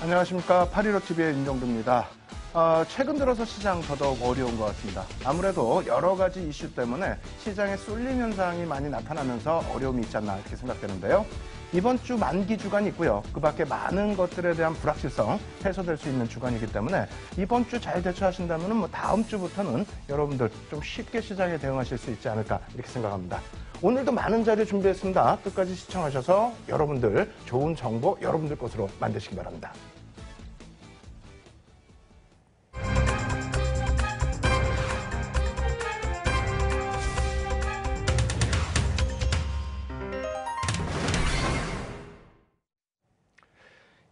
안녕하십니까. 파리로 t v 의 윤정두입니다. 어, 최근 들어서 시장 더더욱 어려운 것 같습니다. 아무래도 여러 가지 이슈 때문에 시장에 쏠림 현상이 많이 나타나면서 어려움이 있지 않나 이렇게 생각되는데요. 이번 주 만기 주간이 있고요. 그 밖에 많은 것들에 대한 불확실성 해소될 수 있는 주간이기 때문에 이번 주 잘 대처하신다면 뭐 다음 주부터는 여러분들 좀 쉽게 시장에 대응하실 수 있지 않을까 이렇게 생각합니다. 오늘도 많은 자료 준비했습니다. 끝까지 시청하셔서 여러분들 좋은 정보 여러분들 것으로 만드시기 바랍니다.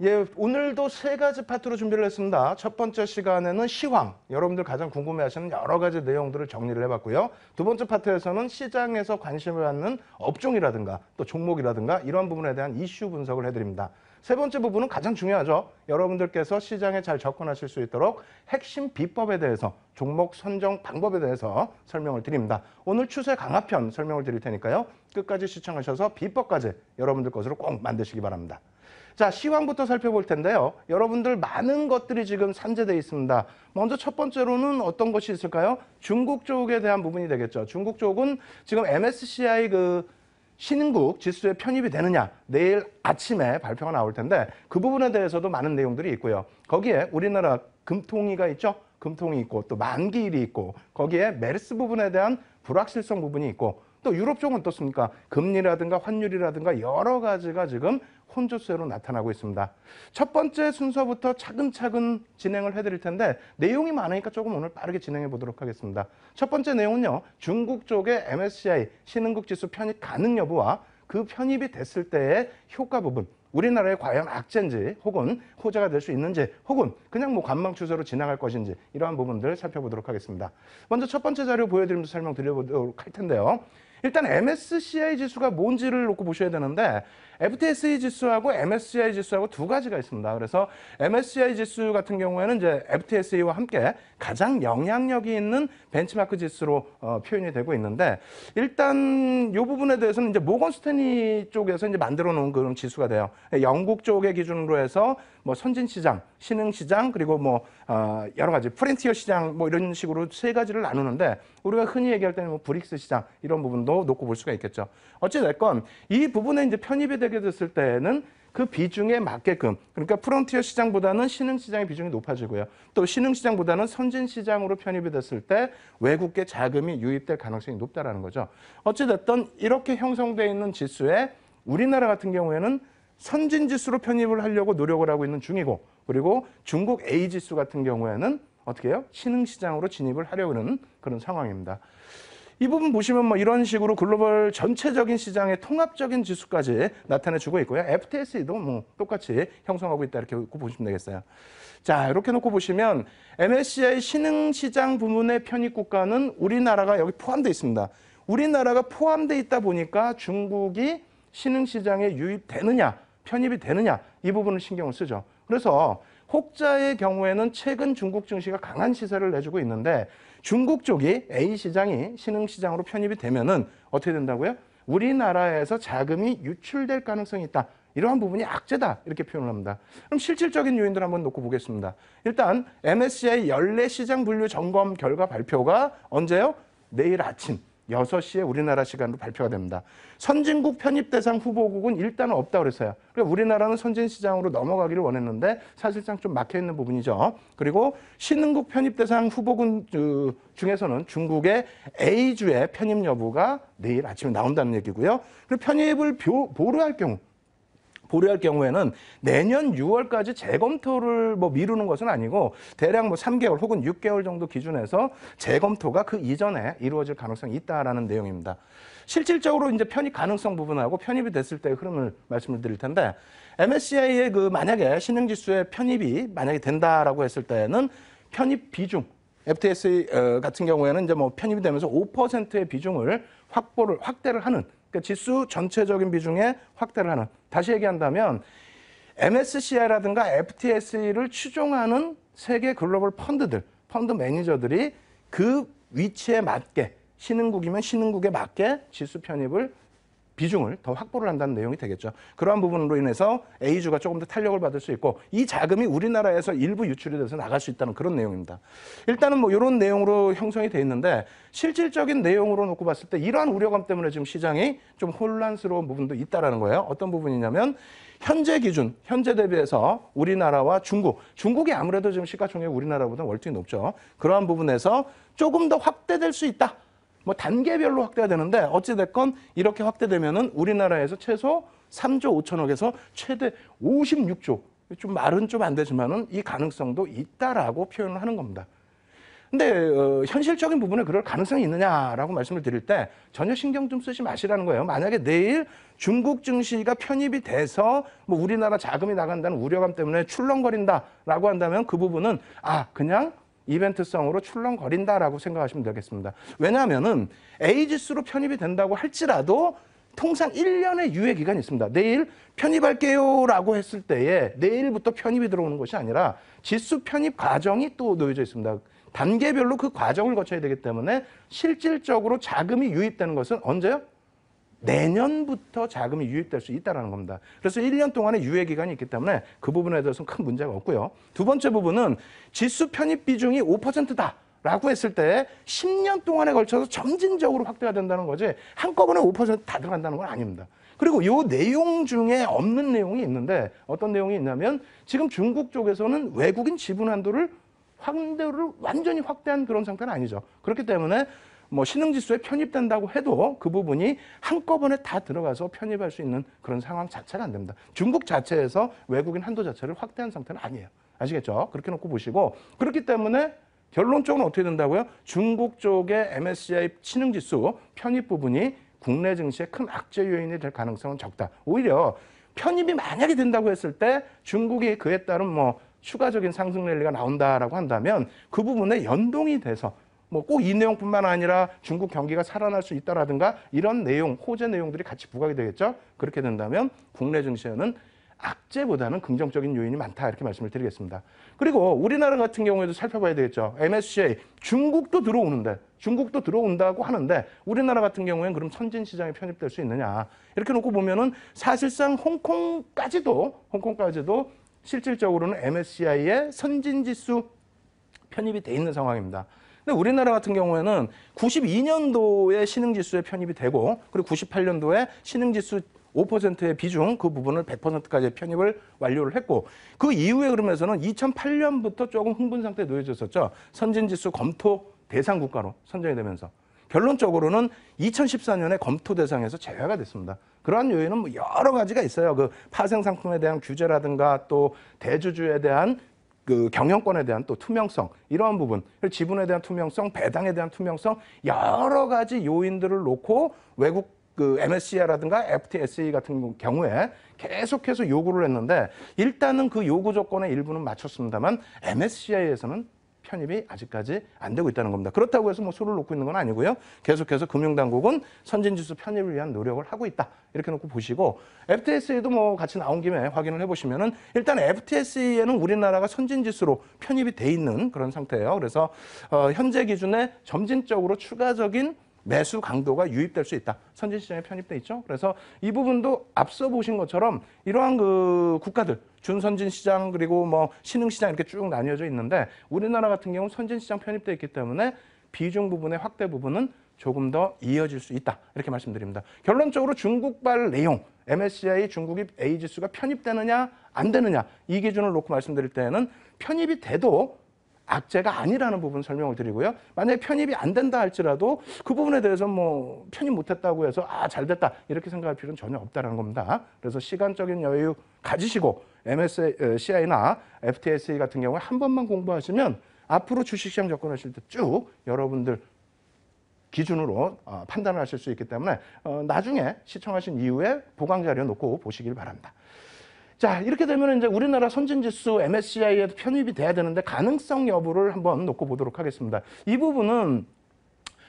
예, 오늘도 세 가지 파트로 준비를 했습니다. 첫 번째 시간에는 시황, 여러분들 가장 궁금해하시는 여러 가지 내용들을 정리를 해봤고요. 두 번째 파트에서는 시장에서 관심을 갖는 업종이라든가 또 종목이라든가 이런 부분에 대한 이슈 분석을 해드립니다. 세 번째 부분은 가장 중요하죠. 여러분들께서 시장에 잘 접근하실 수 있도록 핵심 비법에 대해서 종목 선정 방법에 대해서 설명을 드립니다. 오늘 추세 강화편 설명을 드릴 테니까요. 끝까지 시청하셔서 비법까지 여러분들 것으로 꼭 만드시기 바랍니다. 자, 시황부터 살펴볼 텐데요. 여러분들 많은 것들이 지금 산재되어 있습니다. 먼저 첫 번째로는 어떤 것이 있을까요? 중국 쪽에 대한 부분이 되겠죠. 중국 쪽은 지금 MSCI 그 신흥국 지수에 편입이 되느냐 내일 아침에 발표가 나올 텐데 그 부분에 대해서도 많은 내용들이 있고요. 거기에 우리나라 금통위가 있죠. 금통이 있고 또 만기일이 있고 거기에 메르스 부분에 대한 불확실성 부분이 있고 또 유럽 쪽은 어떻습니까? 금리라든가 환율이라든가 여러 가지가 지금 혼조세로 나타나고 있습니다. 첫 번째 순서부터 차근차근 진행을 해드릴 텐데 내용이 많으니까 조금 오늘 빠르게 진행해 보도록 하겠습니다. 첫 번째 내용은요. 중국 쪽의 MSCI 신흥국 지수 편입 가능 여부와 그 편입이 됐을 때의 효과 부분 우리나라에 과연 악재인지 혹은 호재가 될 수 있는지 혹은 그냥 뭐 관망 추세로 지나갈 것인지 이러한 부분들 을 살펴보도록 하겠습니다. 먼저 첫 번째 자료 보여드리면서 설명드려보도록 할 텐데요. 일단 MSCI 지수가 뭔지를 놓고 보셔야 되는데 FTSE 지수하고 MSCI 지수하고 두 가지가 있습니다. 그래서 MSCI 지수 같은 경우에는 이제 FTSE와 함께 가장 영향력이 있는 벤치마크 지수로 어, 표현이 되고 있는데 일단 이 부분에 대해서는 이제 모건 스탠리 쪽에서 이제 만들어 놓은 그런 지수가 돼요. 영국 쪽의 기준으로 해서 뭐 선진 시장, 신흥 시장 그리고 뭐 어, 여러 가지 프렌티어 시장 뭐 이런 식으로 세 가지를 나누는데 우리가 흔히 얘기할 때는 뭐 브릭스 시장 이런 부분도 놓고 볼 수가 있겠죠. 어찌됐건 이 부분에 이제 편입이 되 되게 됐을 때에는 그 비중에 맞게끔 그러니까 프론티어 시장보다는 신흥 시장의 비중이 높아지고요. 또 신흥 시장보다는 선진 시장으로 편입이 됐을 때 외국계 자금이 유입될 가능성이 높다라는 거죠. 어찌 됐든 이렇게 형성돼 있는 지수에 우리나라 같은 경우에는 선진 지수로 편입을 하려고 노력을 하고 있는 중이고 그리고 중국 A 지수 같은 경우에는 어떻게 해요? 신흥 시장으로 진입을 하려는 고하 그런 상황입니다. 이 부분 보시면 뭐 이런 식으로 글로벌 전체적인 시장의 통합적인 지수까지 나타내주고 있고요. FTSE도 뭐 똑같이 형성하고 있다 이렇게 보시면 되겠어요. 자 이렇게 놓고 보시면 MSCI 신흥시장 부문의 편입국가는 우리나라가 여기 포함되어 있습니다. 우리나라가 포함되어 있다 보니까 중국이 신흥시장에 유입되느냐 편입이 되느냐 이 부분을 신경을 쓰죠. 그래서 혹자의 경우에는 최근 중국 증시가 강한 시세를 내주고 있는데 중국 쪽이 A 시장이 신흥 시장으로 편입이 되면은 어떻게 된다고요? 우리나라에서 자금이 유출될 가능성이 있다. 이러한 부분이 악재다 이렇게 표현을 합니다. 그럼 실질적인 요인들 한번 놓고 보겠습니다. 일단 MSCI 연례 시장 분류 점검 결과 발표가 언제요? 내일 아침 6시에 우리나라 시간으로 발표가 됩니다. 선진국 편입 대상 후보국은 일단은 없다 고 그랬어요. 그러니까 우리나라는 선진 시장으로 넘어가기를 원했는데 사실상 좀 막혀 있는 부분이죠. 그리고 신흥국 편입 대상 후보군 어, 중에서는 중국의 A주의 편입 여부가 내일 아침에 나온다는 얘기고요. 그리고 편입을 보류할 경우 보류할 경우에는 내년 6월까지 재검토를 뭐 미루는 것은 아니고 대략 뭐 3개월 혹은 6개월 정도 기준에서 재검토가 그 이전에 이루어질 가능성이 있다라는 내용입니다. 실질적으로 이제 편입 가능성 부분하고 편입이 됐을 때의 흐름을 말씀을 드릴 텐데 MSCI의 그 만약에 신흥지수의 편입이 만약에 된다라고 했을 때는 편입 비중 FTS e, 어, 같은 경우에는 이제 뭐 편입이 되면서 5%의 비중을 확보를 확대를 하는 그러니까 지수 전체적인 비중의 확대를 하는. 다시 얘기한다면 MSCI라든가 FTSE를 추종하는 세계 글로벌 펀드들, 펀드 매니저들이 그 위치에 맞게 신흥국이면 신흥국에 맞게 지수 편입을 비중을 더 확보를 한다는 내용이 되겠죠. 그러한 부분으로 인해서 A주가 조금 더 탄력을 받을 수 있고 이 자금이 우리나라에서 일부 유출이 돼서 나갈 수 있다는 그런 내용입니다. 일단은 뭐 이런 내용으로 형성이 돼 있는데 실질적인 내용으로 놓고 봤을 때 이러한 우려감 때문에 지금 시장이 좀 혼란스러운 부분도 있다라는 거예요. 어떤 부분이냐면 현재 기준, 현재 대비해서 우리나라와 중국, 중국이 아무래도 지금 시가총액 우리나라보다 월등히 높죠. 그러한 부분에서 조금 더 확대될 수 있다. 뭐 단계별로 확대가 되는데 어찌됐건 이렇게 확대되면은 우리나라에서 최소 3조 5천억에서 최대 56조 좀 말은 좀 안 되지만은 이 가능성도 있다라고 표현을 하는 겁니다. 근데 어, 현실적인 부분에 그럴 가능성이 있느냐라고 말씀을 드릴 때 전혀 신경 좀 쓰지 마시라는 거예요. 만약에 내일 중국 증시가 편입이 돼서 뭐 우리나라 자금이 나간다는 우려감 때문에 출렁거린다라고 한다면 그 부분은 아 그냥 이벤트성으로 출렁거린다라고 생각하시면 되겠습니다. 왜냐하면은 A지수로 편입이 된다고 할지라도 통상 1년의 유예 기간이 있습니다. 내일 편입할게요라고 했을 때에 내일부터 편입이 들어오는 것이 아니라 지수 편입 과정이 또 놓여져 있습니다. 단계별로 그 과정을 거쳐야 되기 때문에 실질적으로 자금이 유입되는 것은 언제요? 내년부터 자금이 유입될 수 있다는 겁니다. 그래서 1년 동안의 유예 기간이 있기 때문에 그 부분에 대해서는 큰 문제가 없고요. 두 번째 부분은 지수 편입 비중이 5%다. 라고 했을 때 10년 동안에 걸쳐서 점진적으로 확대가 된다는 거지 한꺼번에 5%다 들어간다는 건 아닙니다. 그리고 요 내용 중에 없는 내용이 있는데 어떤 내용이 있냐면 지금 중국 쪽에서는 외국인 지분 한도를 확대를 완전히 확대한 그런 상태는 아니죠. 그렇기 때문에 뭐 신흥지수에 편입된다고 해도 그 부분이 한꺼번에 다 들어가서 편입할 수 있는 그런 상황 자체가 안 됩니다. 중국 자체에서 외국인 한도 자체를 확대한 상태는 아니에요. 아시겠죠? 그렇게 놓고 보시고 그렇기 때문에 결론적으로 어떻게 된다고요? 중국 쪽의 MSCI 신흥지수 편입 부분이 국내 증시에 큰 악재 요인이 될 가능성은 적다. 오히려 편입이 만약에 된다고 했을 때 중국이 그에 따른 뭐 추가적인 상승 랠리가 나온다라고 한다면 그 부분에 연동이 돼서 뭐꼭이 내용뿐만 아니라 중국 경기가 살아날 수 있다라든가 이런 내용, 호재 내용들이 같이 부각이 되겠죠. 그렇게 된다면 국내 증시에는 악재보다는 긍정적인 요인이 많다 이렇게 말씀을 드리겠습니다. 그리고 우리나라 같은 경우에도 살펴봐야 되겠죠. MSCI 중국도 들어오는데 중국도 들어온다고 하는데 우리나라 같은 경우에는 그럼 선진 시장에 편입될 수 있느냐 이렇게 놓고 보면은 사실상 홍콩까지도 홍콩까지도 실질적으로는 MSCI의 선진 지수 편입이 돼 있는 상황입니다. 근데 우리나라 같은 경우에는 92년도에 신흥지수에 편입이 되고 그리고 98년도에 신흥지수 5%의 비중 그 부분을 100%까지 편입을 완료를 했고 그 이후에 그러면서는 2008년부터 조금 흥분 상태에 놓여졌었죠. 선진지수 검토 대상 국가로 선정이 되면서 결론적으로는 2014년에 검토 대상에서 제외가 됐습니다. 그러한 요인은 뭐 여러 가지가 있어요. 그 파생 상품에 대한 규제라든가 또 대주주에 대한 그 경영권에 대한 또 투명성 이러한 부분 지분에 대한 투명성 배당에 대한 투명성 여러 가지 요인들을 놓고 외국 그 MSCI라든가 FTSE 같은 경우에 계속해서 요구를 했는데 일단은 그 요구 조건의 일부는 맞췄습니다만 MSCI에서는 편입이 아직까지 안 되고 있다는 겁니다. 그렇다고 해서 뭐 수를 놓고 있는 건 아니고요. 계속해서 금융당국은 선진지수 편입을 위한 노력을 하고 있다. 이렇게 놓고 보시고 FTSE도 뭐 같이 나온 김에 확인을 해보시면은 일단 FTSE에는 우리나라가 선진지수로 편입이 돼 있는 그런 상태예요. 그래서 어, 현재 기준에 점진적으로 추가적인 매수 강도가 유입될 수 있다. 선진시장에 편입돼 있죠. 그래서 이 부분도 앞서 보신 것처럼 이러한 그 국가들 준선진 시장 그리고 뭐 신흥 시장 이렇게 쭉 나뉘어져 있는데 우리나라 같은 경우 선진 시장 편입돼 있기 때문에 비중 부분의 확대 부분은 조금 더 이어질 수 있다 이렇게 말씀드립니다. 결론적으로 중국발 내용 MSCI 중국이 A 지수가 편입되느냐 안 되느냐 이 기준을 놓고 말씀드릴 때에는 편입이 돼도 악재가 아니라는 부분 설명을 드리고요. 만약에 편입이 안 된다 할지라도 그 부분에 대해서 뭐 편입 못했다고 해서 아, 잘 됐다. 이렇게 생각할 필요는 전혀 없다는 겁니다. 그래서 시간적인 여유 가지시고 MSCI나 어, FTSE 같은 경우에 한 번만 공부하시면 앞으로 주식시장 접근하실 때 쭉 여러분들 기준으로 어, 판단을 하실 수 있기 때문에 어, 나중에 시청하신 이후에 보강 자료 놓고 보시길 바랍니다. 자, 이렇게 되면 이제 우리나라 선진지수 MSCI에 도 편입이 돼야 되는데 가능성 여부를 한번 놓고 보도록 하겠습니다. 이 부분은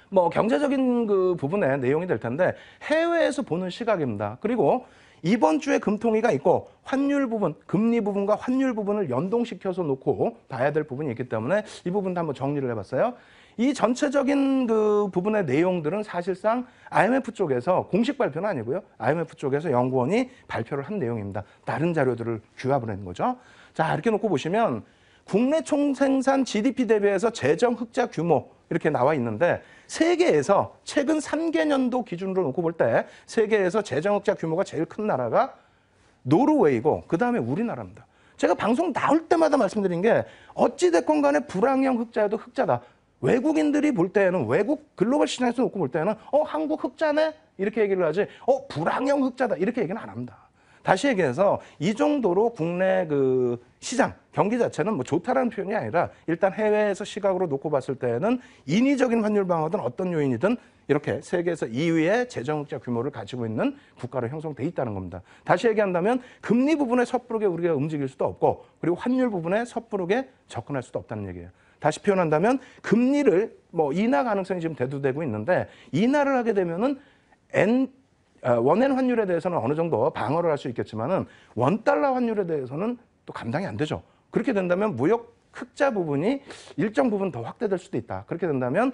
뭐 경제적인 그 부분의 내용이 될 텐데 해외에서 보는 시각입니다. 그리고 이번 주에 금통위가 있고 환율 부분, 금리 부분과 환율 부분을 연동시켜서 놓고 봐야 될 부분이 있기 때문에 이 부분도 한번 정리를 해봤어요. 이 전체적인 그 부분의 내용들은 사실상 IMF 쪽에서 공식 발표는 아니고요. IMF 쪽에서 연구원이 발표를 한 내용입니다. 다른 자료들을 규합을 한 거죠. 자, 이렇게 놓고 보시면 국내 총생산 GDP 대비해서 재정 흑자 규모 이렇게 나와 있는데 세계에서 최근 3개년도 기준으로 놓고 볼 때 세계에서 재정 흑자 규모가 제일 큰 나라가 노르웨이고 그다음에 우리나라입니다. 제가 방송 나올 때마다 말씀드린 게 어찌됐건 간에 불황형 흑자에도 흑자다. 외국인들이 볼 때는 에 외국 글로벌 시장에서 놓고 볼 때는 어 한국 흑자네 이렇게 얘기를 하지 어 불황형 흑자다 이렇게 얘기는 안 합니다. 다시 얘기해서 이 정도로 국내 그 시장 경기 자체는 뭐 좋다라는 표현이 아니라 일단 해외에서 시각으로 놓고 봤을 때는 에 인위적인 환율 방어든 어떤 요인이든 이렇게 세계에서 2위의 재정흑자 규모를 가지고 있는 국가로 형성돼 있다는 겁니다. 다시 얘기한다면 금리 부분에 섣부르게 우리가 움직일 수도 없고 그리고 환율 부분에 섣부르게 접근할 수도 없다는 얘기예요. 다시 표현한다면 금리를 뭐 인하 가능성이 지금 대두되고 있는데 인하를 하게 되면은 N 아, 원엔 환율에 대해서는 어느 정도 방어를 할 수 있겠지만은 원 달러 환율에 대해서는 또 감당이 안 되죠. 그렇게 된다면 무역 흑자 부분이 일정 부분 더 확대될 수도 있다. 그렇게 된다면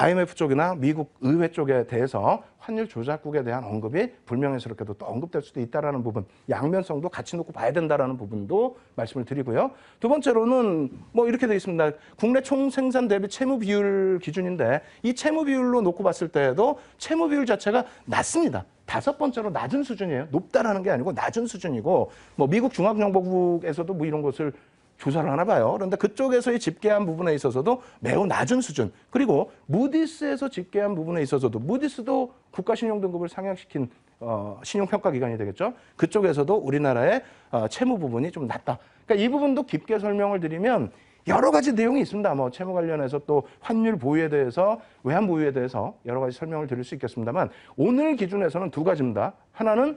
IMF 쪽이나 미국 의회 쪽에 대해서 환율 조작국에 대한 언급이 불명예스럽게도 또 언급될 수도 있다라는 부분, 양면성도 같이 놓고 봐야 된다라는 부분도 말씀을 드리고요. 두 번째로는 뭐 이렇게 되어 있습니다. 국내 총생산 대비 채무 비율 기준인데 이 채무 비율로 놓고 봤을 때에도 채무 비율 자체가 낮습니다. 다섯 번째로 낮은 수준이에요. 높다라는 게 아니고 낮은 수준이고 뭐 미국 중앙정보국에서도 뭐 이런 것을 조사를 하나 봐요. 그런데 그쪽에서의 집계한 부분에 있어서도 매우 낮은 수준. 그리고 무디스에서 집계한 부분에 있어서도 무디스도 국가 신용 등급을 상향시킨 어, 신용평가기관이 되겠죠. 그쪽에서도 우리나라의 어, 채무 부분이 좀 낮다. 그러니까 이 부분도 깊게 설명을 드리면 여러 가지 내용이 있습니다. 뭐 채무 관련해서 또 환율 보유에 대해서 외환 보유에 대해서 여러 가지 설명을 드릴 수 있겠습니다만 오늘 기준에서는 두 가지입니다. 하나는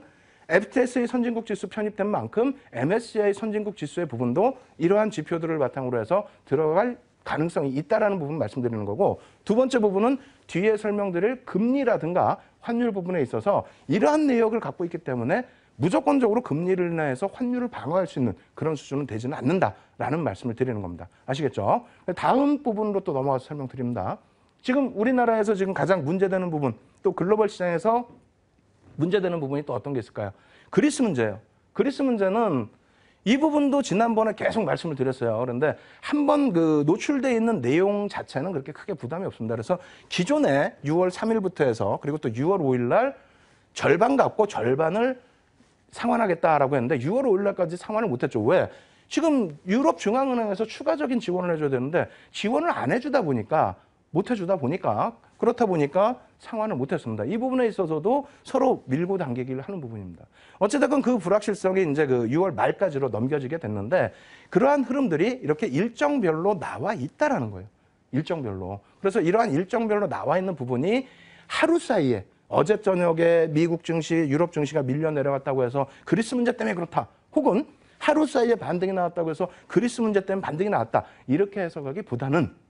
FTSE 선진국 지수 편입된 만큼 MSCI 선진국 지수의 부분도 이러한 지표들을 바탕으로 해서 들어갈 가능성이 있다라는 부분 말씀드리는 거고 두 번째 부분은 뒤에 설명드릴 금리라든가 환율 부분에 있어서 이러한 내역을 갖고 있기 때문에 무조건적으로 금리를 인하해서 환율을 방어할 수 있는 그런 수준은 되지는 않는다라는 말씀을 드리는 겁니다. 아시겠죠? 다음 부분으로 또 넘어가서 설명드립니다. 지금 우리나라에서 지금 가장 문제되는 부분 또 글로벌 시장에서 문제되는 부분이 또 어떤 게 있을까요? 그리스 문제예요. 그리스 문제는 이 부분도 지난번에 계속 말씀을 드렸어요. 그런데 한번 그 노출돼 있는 내용 자체는 그렇게 크게 부담이 없습니다. 그래서 기존에 6월 3일부터 해서 그리고 또 6월 5일 날 절반 갖고 절반을 상환하겠다라고 했는데 6월 5일 날까지 상환을 못 했죠. 왜? 지금 유럽 중앙은행에서 추가적인 지원을 해줘야 되는데 지원을 안 해주다 보니까 못 해주다 보니까 그렇다 보니까 상환을 못했습니다. 이 부분에 있어서도 서로 밀고 당기기를 하는 부분입니다. 어찌됐건 그 불확실성이 이제 그 6월 말까지로 넘겨지게 됐는데 그러한 흐름들이 이렇게 일정별로 나와 있다라는 거예요. 일정별로. 그래서 이러한 일정별로 나와 있는 부분이 하루 사이에 어제 저녁에 미국 증시, 유럽 증시가 밀려 내려갔다고 해서 그리스 문제 때문에 그렇다. 혹은 하루 사이에 반등이 나왔다고 해서 그리스 문제 때문에 반등이 나왔다. 이렇게 해석하기보다는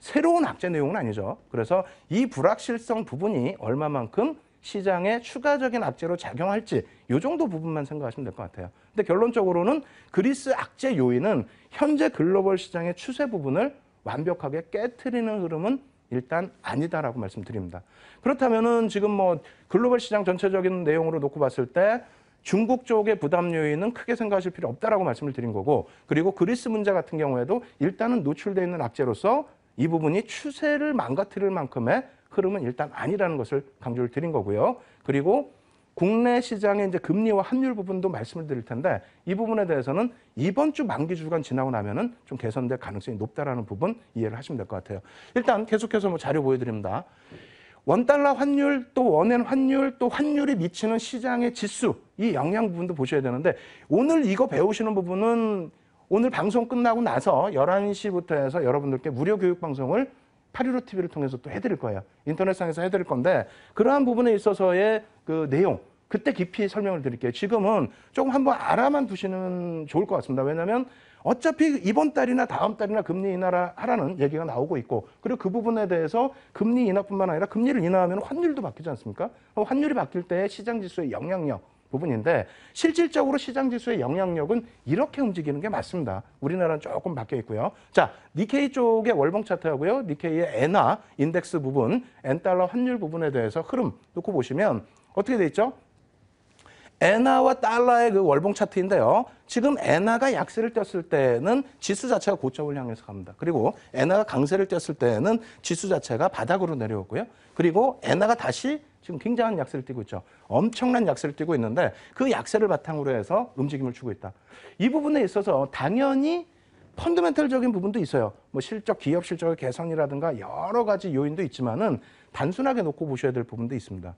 새로운 악재 내용은 아니죠. 그래서 이 불확실성 부분이 얼마만큼 시장에 추가적인 악재로 작용할지 이 정도 부분만 생각하시면 될 것 같아요. 근데 결론적으로는 그리스 악재 요인은 현재 글로벌 시장의 추세 부분을 완벽하게 깨뜨리는 흐름은 일단 아니다라고 말씀드립니다. 그렇다면은 지금 뭐 글로벌 시장 전체적인 내용으로 놓고 봤을 때 중국 쪽의 부담 요인은 크게 생각하실 필요 없다라고 말씀을 드린 거고 그리고 그리스 문제 같은 경우에도 일단은 노출되어 있는 악재로서 이 부분이 추세를 망가뜨릴 만큼의 흐름은 일단 아니라는 것을 강조를 드린 거고요. 그리고 국내 시장의 이제 금리와 환율 부분도 말씀을 드릴 텐데 이 부분에 대해서는 이번 주 만기 주간 지나고 나면은 좀 개선될 가능성이 높다라는 부분 이해를 하시면 될 것 같아요. 일단 계속해서 뭐 자료 보여드립니다. 원달러 환율 또 원엔 환율 또 환율이 미치는 시장의 지수 이 영향 부분도 보셔야 되는데 오늘 이거 배우시는 부분은 오늘 방송 끝나고 나서 11시부터 해서 여러분들께 무료 교육 방송을 8.15 TV를 통해서 또 해드릴 거예요. 인터넷상에서 해드릴 건데 그러한 부분에 있어서의 그 내용 그때 깊이 설명을 드릴게요. 지금은 조금 한번 알아만 두시는 좋을 것 같습니다. 왜냐하면 어차피 이번 달이나 다음 달이나 금리 인하라 하라는 얘기가 나오고 있고 그리고 그 부분에 대해서 금리 인하뿐만 아니라 금리를 인하하면 환율도 바뀌지 않습니까? 환율이 바뀔 때 시장 지수의 영향력 부분인데 실질적으로 시장 지수의 영향력은 이렇게 움직이는 게 맞습니다. 우리나라는 조금 바뀌어 있고요. 자, 니케이 쪽의 월봉 차트하고요. 니케이의 엔화 인덱스 부분, 엔달러 환율 부분에 대해서 흐름 놓고 보시면 어떻게 돼 있죠? 엔화와 달러의 그 월봉 차트인데요. 지금 엔화가 약세를 떴을 때는 지수 자체가 고점을 향해서 갑니다. 그리고 엔화가 강세를 떴을 때는 지수 자체가 바닥으로 내려왔고요 그리고 엔화가 다시 지금 굉장한 약세를 띄고 있죠. 엄청난 약세를 띄고 있는데 그 약세를 바탕으로 해서 움직임을 주고 있다. 이 부분에 있어서 당연히 펀드멘털적인 부분도 있어요. 뭐 실적, 기업 실적의 개선이라든가 여러 가지 요인도 있지만은 단순하게 놓고 보셔야 될 부분도 있습니다.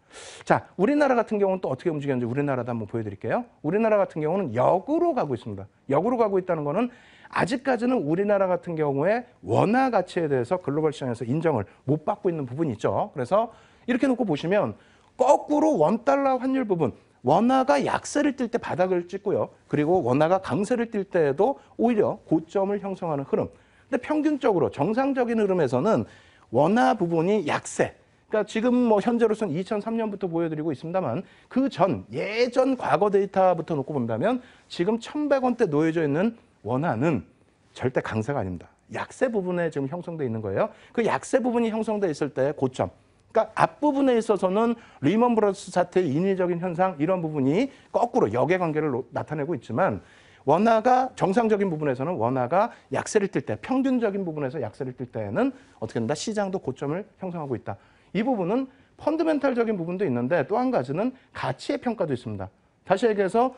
자, 우리나라 같은 경우는 또 어떻게 움직였는지 우리나라도 한번 보여드릴게요. 우리나라 같은 경우는 역으로 가고 있습니다. 역으로 가고 있다는 거는 아직까지는 우리나라 같은 경우에 원화 가치에 대해서 글로벌 시장에서 인정을 못 받고 있는 부분이 있죠. 그래서 이렇게 놓고 보시면 거꾸로 원달러 환율 부분 원화가 약세를 띨 때 바닥을 찍고요. 그리고 원화가 강세를 띨 때에도 오히려 고점을 형성하는 흐름. 근데 평균적으로 정상적인 흐름에서는 원화 부분이 약세. 그러니까 지금 뭐 현재로서는 2003년부터 보여드리고 있습니다만 그 전 예전 과거 데이터부터 놓고 본다면 지금 1,100원대 놓여져 있는 원화는 절대 강세가 아닙니다. 약세 부분에 지금 형성돼 있는 거예요. 그 약세 부분이 형성돼 있을 때 고점. 그러니까 앞부분에 있어서는 리먼 브러스 사태의 인위적인 현상 이런 부분이 거꾸로 역의 관계를 나타내고 있지만 원화가 정상적인 부분에서는 원화가 약세를 띨 때, 평균적인 부분에서 약세를 띨 때에는 어떻게 된다? 시장도 고점을 형성하고 있다. 이 부분은 펀드멘탈적인 부분도 있는데 또 한 가지는 가치의 평가도 있습니다. 다시 얘기해서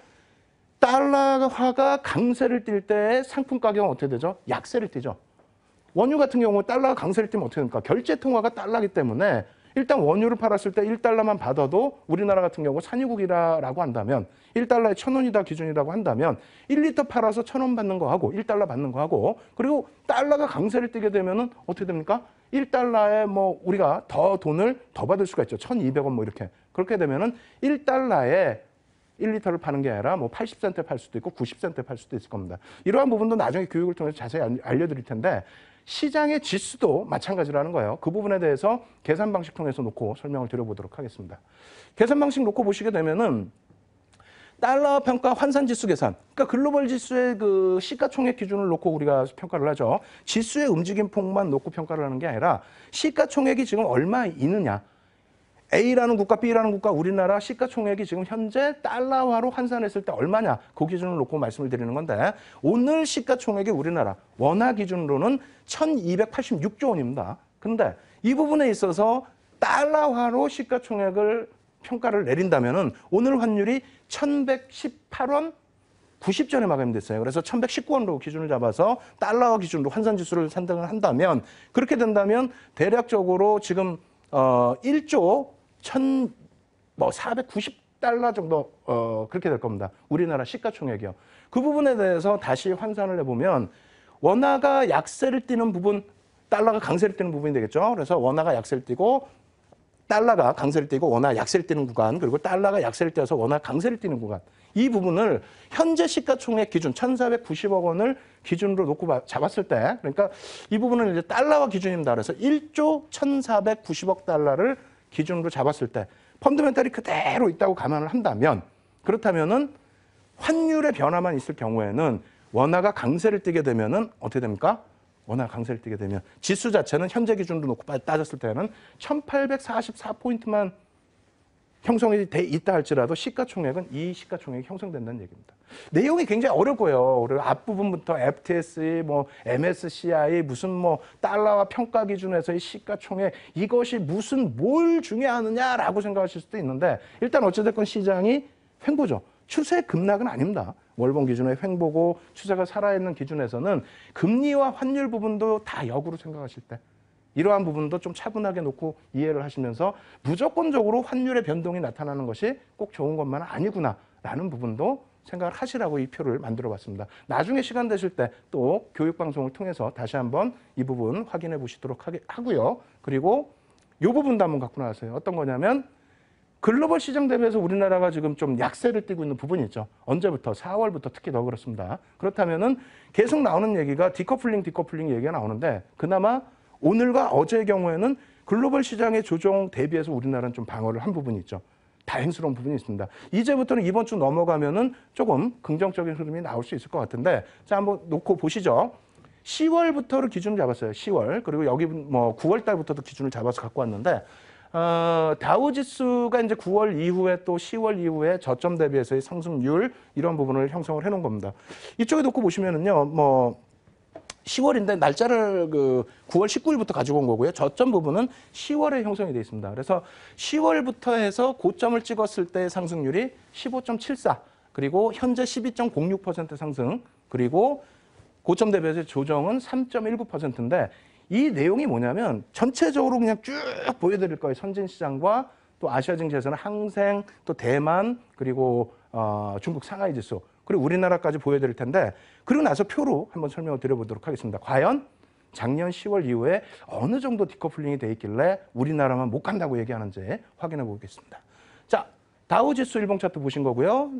달러화가 강세를 띨때의 상품 가격은 어떻게 되죠? 약세를 띠죠. 원유 같은 경우 달러가 강세를 띠면 어떻게 됩니까? 결제 통화가 달러기 때문에 일단 원유를 팔았을 때 1달러만 받아도 우리나라 같은 경우 산유국이라고 한다면 1달러에 1,000원이다 기준이라고 한다면 1리터 팔아서 1,000원 받는 거하고 1달러 받는 거하고 그리고 달러가 강세를 띠게 되면은 어떻게 됩니까? 1달러에 뭐 우리가 더 돈을 더 받을 수가 있죠. 1,200원 뭐 이렇게. 그렇게 되면은 1달러에 1리터를 파는 게 아니라 뭐 80센트에 팔 수도 있고 90센트에 팔 수도 있을 겁니다. 이러한 부분도 나중에 교육을 통해서 자세히 알려드릴 텐데 시장의 지수도 마찬가지라는 거예요. 그 부분에 대해서 계산 방식 통해서 놓고 설명을 드려보도록 하겠습니다. 계산 방식 놓고 보시게 되면은 달러 평가 환산 지수 계산. 그러니까 글로벌 지수의 그 시가총액 기준을 놓고 우리가 평가를 하죠. 지수의 움직임 폭만 놓고 평가를 하는 게 아니라 시가총액이 지금 얼마 있느냐. A라는 국가, B라는 국가, 우리나라 시가총액이 지금 현재 달러화로 환산했을 때 얼마냐 그 기준을 놓고 말씀을 드리는 건데 오늘 시가총액이 우리나라 원화 기준으로는 1286조 원입니다. 근데 이 부분에 있어서 달러화로 시가총액을 평가를 내린다면 오늘 환율이 1118원 90전에 마감 됐어요. 그래서 1119원으로 기준을 잡아서 달러 기준으로 환산 지수를 산등을 한다면 그렇게 된다면 대략적으로 지금 어 1조 천뭐 490달러 정도 어 그렇게 될 겁니다. 우리나라 시가총액이요. 그 부분에 대해서 다시 환산을 해보면 원화가 약세를 띠는 부분, 달러가 강세를 띠는 부분이 되겠죠. 그래서 원화가 약세를 띠고 달러가 강세를 띠고 원화 약세를 띠는 구간 그리고 달러가 약세를 띠어서 원화 강세를 띠는 구간 이 부분을 현재 시가총액 기준 1,490억 원을 기준으로 놓고 잡았을 때 그러니까 이 부분은 이제 달러와 기준입니다. 그래서 1조 1,490억 달러를 기준으로 잡았을 때펀드멘탈이 그대로 있다고 감안을 한다면 그렇다면은 환율의 변화만 있을 경우에는 원화가 강세를 띠게 되면은 어떻게 됩니까? 원화 강세를 띠게 되면 지수 자체는 현재 기준으로 놓고 따졌을 때는 1844포인트만 형성이 돼 있다 할지라도 시가총액은 이 시가총액이 형성된다는 얘기입니다. 내용이 굉장히 어렵고요 그리고 앞부분부터 f t s e 뭐 MSCI 무슨 뭐 달러와 평가 기준에서의 시가총액 이것이 무슨 뭘 중요하느냐라고 생각하실 수도 있는데 일단 어찌됐건 시장이 횡보죠. 추세 급락은 아닙니다. 월봉 기준의 횡보고 추세가 살아있는 기준에서는 금리와 환율 부분도 다 역으로 생각하실 때 이러한 부분도 좀 차분하게 놓고 이해를 하시면서 무조건적으로 환율의 변동이 나타나는 것이 꼭 좋은 것만 은 아니구나라는 부분도 생각을 하시라고 이 표를 만들어 봤습니다. 나중에 시간 되실 때 또 교육방송을 통해서 다시 한번 이 부분 확인해 보시도록 하고요 게하 그리고 이 부분 도 한번 갖고 나왔어요. 어떤 거냐면 글로벌 시장 대비해서 우리나라가 지금 좀 약세를 띄고 있는 부분이 있죠. 언제부터? 4월부터 특히 더 그렇습니다. 그렇다면은 계속 나오는 얘기가 디커플링, 디커플링 얘기가 나오는데 그나마 오늘과 어제의 경우에는 글로벌 시장의 조정 대비해서 우리나라는 좀 방어를 한 부분이 있죠. 다행스러운 부분이 있습니다. 이제부터는 이번 주 넘어가면은 조금 긍정적인 흐름이 나올 수 있을 것 같은데 자 한번 놓고 보시죠. 10월부터를 기준을 잡았어요. 10월 그리고 여기 뭐 9월 달부터도 기준을 잡아서 갖고 왔는데 어, 다우지수가 이제 9월 이후에 또 10월 이후에 저점 대비해서의 상승률 이런 부분을 형성을 해놓은 겁니다. 이쪽에 놓고 보시면은요, 뭐 10월인데 날짜를 그 9월 19일부터 가지고 온 거고요. 저점 부분은 10월에 형성이 되 있습니다. 그래서 10월부터 해서 고점을 찍었을 때 상승률이 15.74 그리고 현재 12.06% 상승 그리고 고점 대비해서 조정은 3.19%인데 이 내용이 뭐냐면 전체적으로 그냥 쭉 보여드릴 거예요. 선진 시장과 또 아시아 증시에서는 항생, 또 대만, 그리고 어, 중국 상하이 지수 그리고 우리나라까지 보여드릴 텐데 그리고 나서 표로 한번 설명을 드려보도록 하겠습니다. 과연 작년 10월 이후에 어느 정도 디커플링이 돼 있길래 우리나라만 못 간다고 얘기하는지 확인해 보겠습니다. 자, 다우 지수 일봉 차트 보신 거고요.